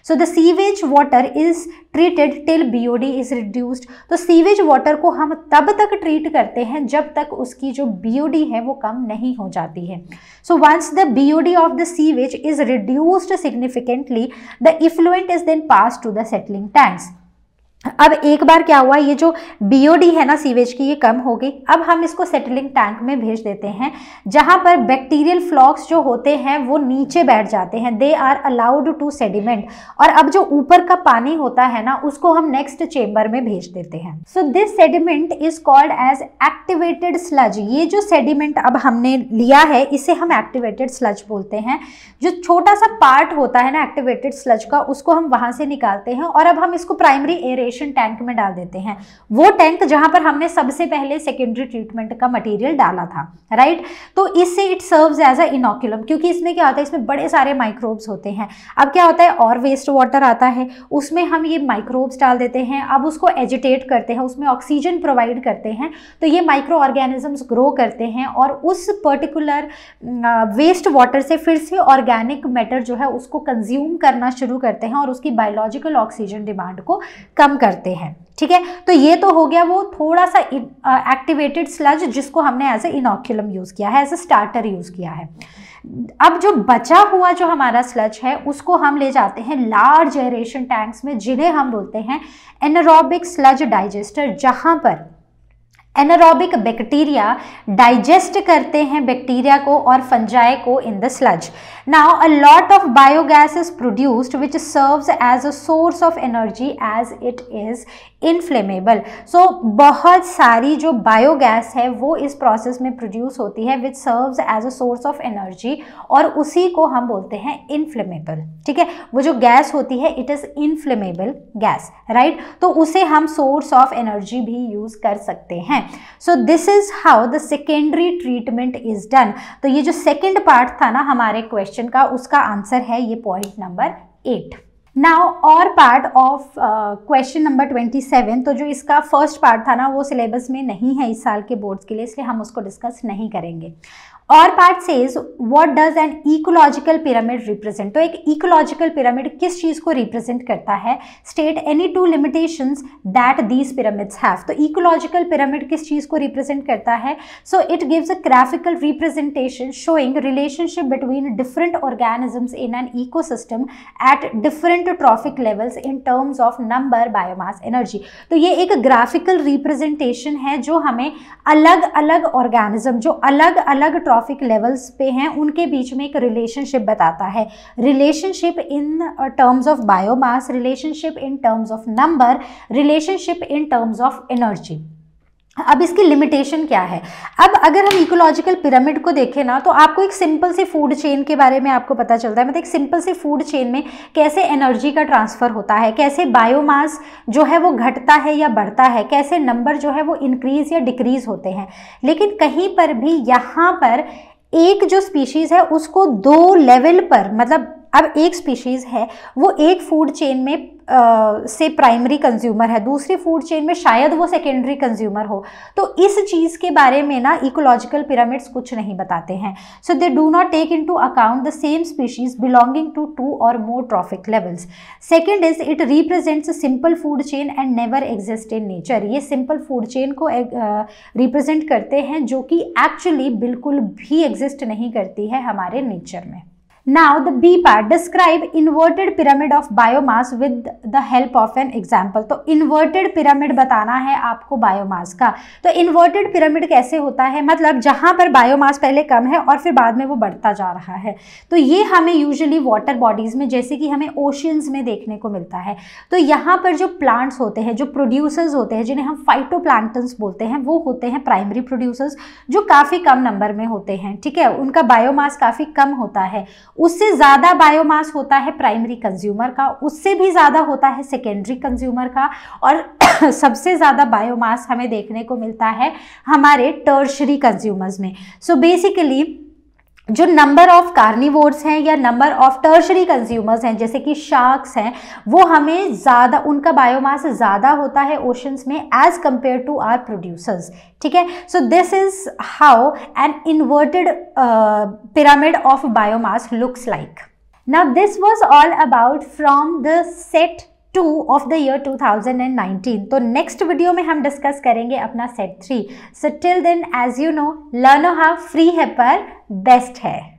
so the sewage water is treated till B O D is reduced तो सीवेज वाटर को हम तब तक ट्रीट करते हैं जब तक उसकी जो बी ओ डी है वो कम नहीं हो जाती है so once the B O D of the sewage is reduced significantly the effluent is then pass to the settling tanks अब एक बार क्या हुआ ये जो बीओडी है ना सीवेज की ये कम हो गई अब हम इसको सेटलिंग टैंक में भेज देते हैं जहाँ पर बैक्टीरियल फ्लॉक्स जो होते हैं वो नीचे बैठ जाते हैं they are allowed to sediment और अब जो ऊपर का पानी होता है ना उसको हम नेक्स्ट चेम्बर में भेज देते हैं so this sediment is called as activated sludge ये जो सेडिमेंट अब हमने लिया है इसे हम एक्टिवेटेड स्लज बोलते हैं जो छोटा सा पार्ट होता है ना एक्टिवेटेड स्लज का उसको हम वहाँ से निकालते हैं और अब हम इसको प्राइमरी एरेशन सेचुरेशन टैंक में डाल देते हैं वो टैंक जहां पर हमने सबसे पहले सेकेंडरी ट्रीटमेंट का मटेरियल डाला था राइट तो इससे it serves as a inoculum क्योंकि इसमें क्या होता है इसमें बड़े सारे माइक्रोब्स होते हैं अब क्या होता है और वेस्ट वाटर आता है उसमें हम ये माइक्रोब्स डाल देते हैं अब उसको एजिटेट करते हैं उसमें ऑक्सीजन प्रोवाइड करते हैं तो ये माइक्रो ऑर्गेनिजम्स ग्रो करते हैं और उस पर्टिकुलर वेस्ट वाटर से फिर से ऑर्गेनिक मैटर जो है उसको कंज्यूम करना शुरू करते हैं और उसकी बायोलॉजिकल ऑक्सीजन डिमांड को कम करते हैं ठीक है तो ये तो हो गया वो थोड़ा सा एक्टिवेटेड स्लज जिसको हमने एज ए इनोक्यूलम यूज़ किया है एज ए स्टार्टर यूज़ किया है अब जो बचा हुआ जो हमारा स्लज है उसको हम ले जाते हैं लार्ज एरेशन टैंक्स में जिन्हें हम बोलते हैं एनरोबिक स्लज डाइजेस्टर जहां पर एनारोबिक बैक्टीरिया डाइजेस्ट करते हैं बैक्टीरिया को और फंजाई को in the sludge now a lot of biogas is produced which serves as a source of energy as it is inflammable so बहुत सारी जो बायोगैस है वो इस प्रोसेस में प्रोड्यूस होती है which serves as a source of energy और उसी को हम बोलते हैं इनफ्लेमेबल ठीक है वो जो गैस होती है it is inflammable gas right तो उसे हम सोर्स ऑफ एनर्जी भी यूज़ कर सकते हैं हैं so this is how the secondary treatment is done तो ये जो सेकेंड पार्ट था ना हमारे क्वेश्चन का उसका आंसर है ये पॉइंट नंबर एट नाउ और part of question number twenty seven तो जो इसका फर्स्ट पार्ट था ना वो सिलेबस में नहीं है इस साल के बोर्ड्स के लिए इसलिए हम उसको डिस्कस नहीं करेंगे और part says what does an ecological pyramid represent तो एक इकोलॉजिकल पिरामिड किस चीज़ को रिप्रेजेंट करता है state any two limitations that these pyramids have तो इकोलॉजिकल पिरामिड किस चीज़ को रिप्रेजेंट करता है so it gives a graphical representation showing relationship between different organisms in an ecosystem at different trophic levels in terms of number biomass energy तो ये एक graphical representation है जो हमें अलग अलग ऑर्गेनिज्म जो अलग अलग ट्रॉफिक फिलोसॉफिक लेवल्स पे हैं उनके बीच में एक रिलेशनशिप बताता है relationship in terms of biomass relationship in terms of number relationship in terms of energy अब इसकी लिमिटेशन क्या है अब अगर हम इकोलॉजिकल पिरामिड को देखें ना तो आपको एक सिंपल सी फूड चेन के बारे में आपको पता चलता है मतलब एक सिंपल सी फूड चेन में कैसे एनर्जी का ट्रांसफ़र होता है कैसे बायोमास जो है वो घटता है या बढ़ता है कैसे नंबर जो है वो इंक्रीज़ या डिक्रीज़ होते हैं लेकिन कहीं पर भी यहाँ पर एक जो स्पीशीज़ है उसको दो लेवल पर मतलब अब एक स्पीशीज़ है वो एक फूड चेन में आ, से प्राइमरी कंज्यूमर है दूसरी फूड चेन में शायद वो सेकेंडरी कंज्यूमर हो तो इस चीज़ के बारे में ना इकोलॉजिकल पिरामिड्स कुछ नहीं बताते हैं so they do not take into account the same species belonging to two और more trophic levels second is it represents simple food chain and never exist in nature ये simple food chain को represent करते हैं जो कि actually बिल्कुल भी exist नहीं करती है हमारे नेचर में Now the B part, describe inverted pyramid of biomass with the help of an example. तो inverted pyramid बताना है आपको biomass का तो inverted pyramid कैसे होता है मतलब जहाँ पर biomass पहले कम है और फिर बाद में वो बढ़ता जा रहा है तो ये हमें usually water bodies में जैसे कि हमें oceans में देखने को मिलता है तो यहाँ पर जो plants होते हैं जो producers होते हैं जिन्हें हम phytoplanktons बोलते हैं वो होते हैं primary producers जो काफ़ी कम number में होते हैं ठीक है उनका biomass काफ़ी कम होता है उससे ज़्यादा बायोमास होता है प्राइमरी कंज्यूमर का उससे भी ज़्यादा होता है सेकेंडरी कंज्यूमर का और सबसे ज़्यादा बायोमास हमें देखने को मिलता है हमारे टर्शरी कंज्यूमर्स में सो so बेसिकली जो नंबर ऑफ कार्निवोर्स हैं या नंबर ऑफ टर्शरी कंज्यूमर्स हैं जैसे कि शार्क्स हैं वो हमें ज़्यादा उनका बायोमास ज़्यादा होता है ओशंस में as compare to our producers ठीक है so this is how an inverted pyramid of biomass looks like now this was all about from the set two of the year 2019 तो नेक्स्ट वीडियो में हम discuss करेंगे अपना set three so till then as you know learn how free है पर best है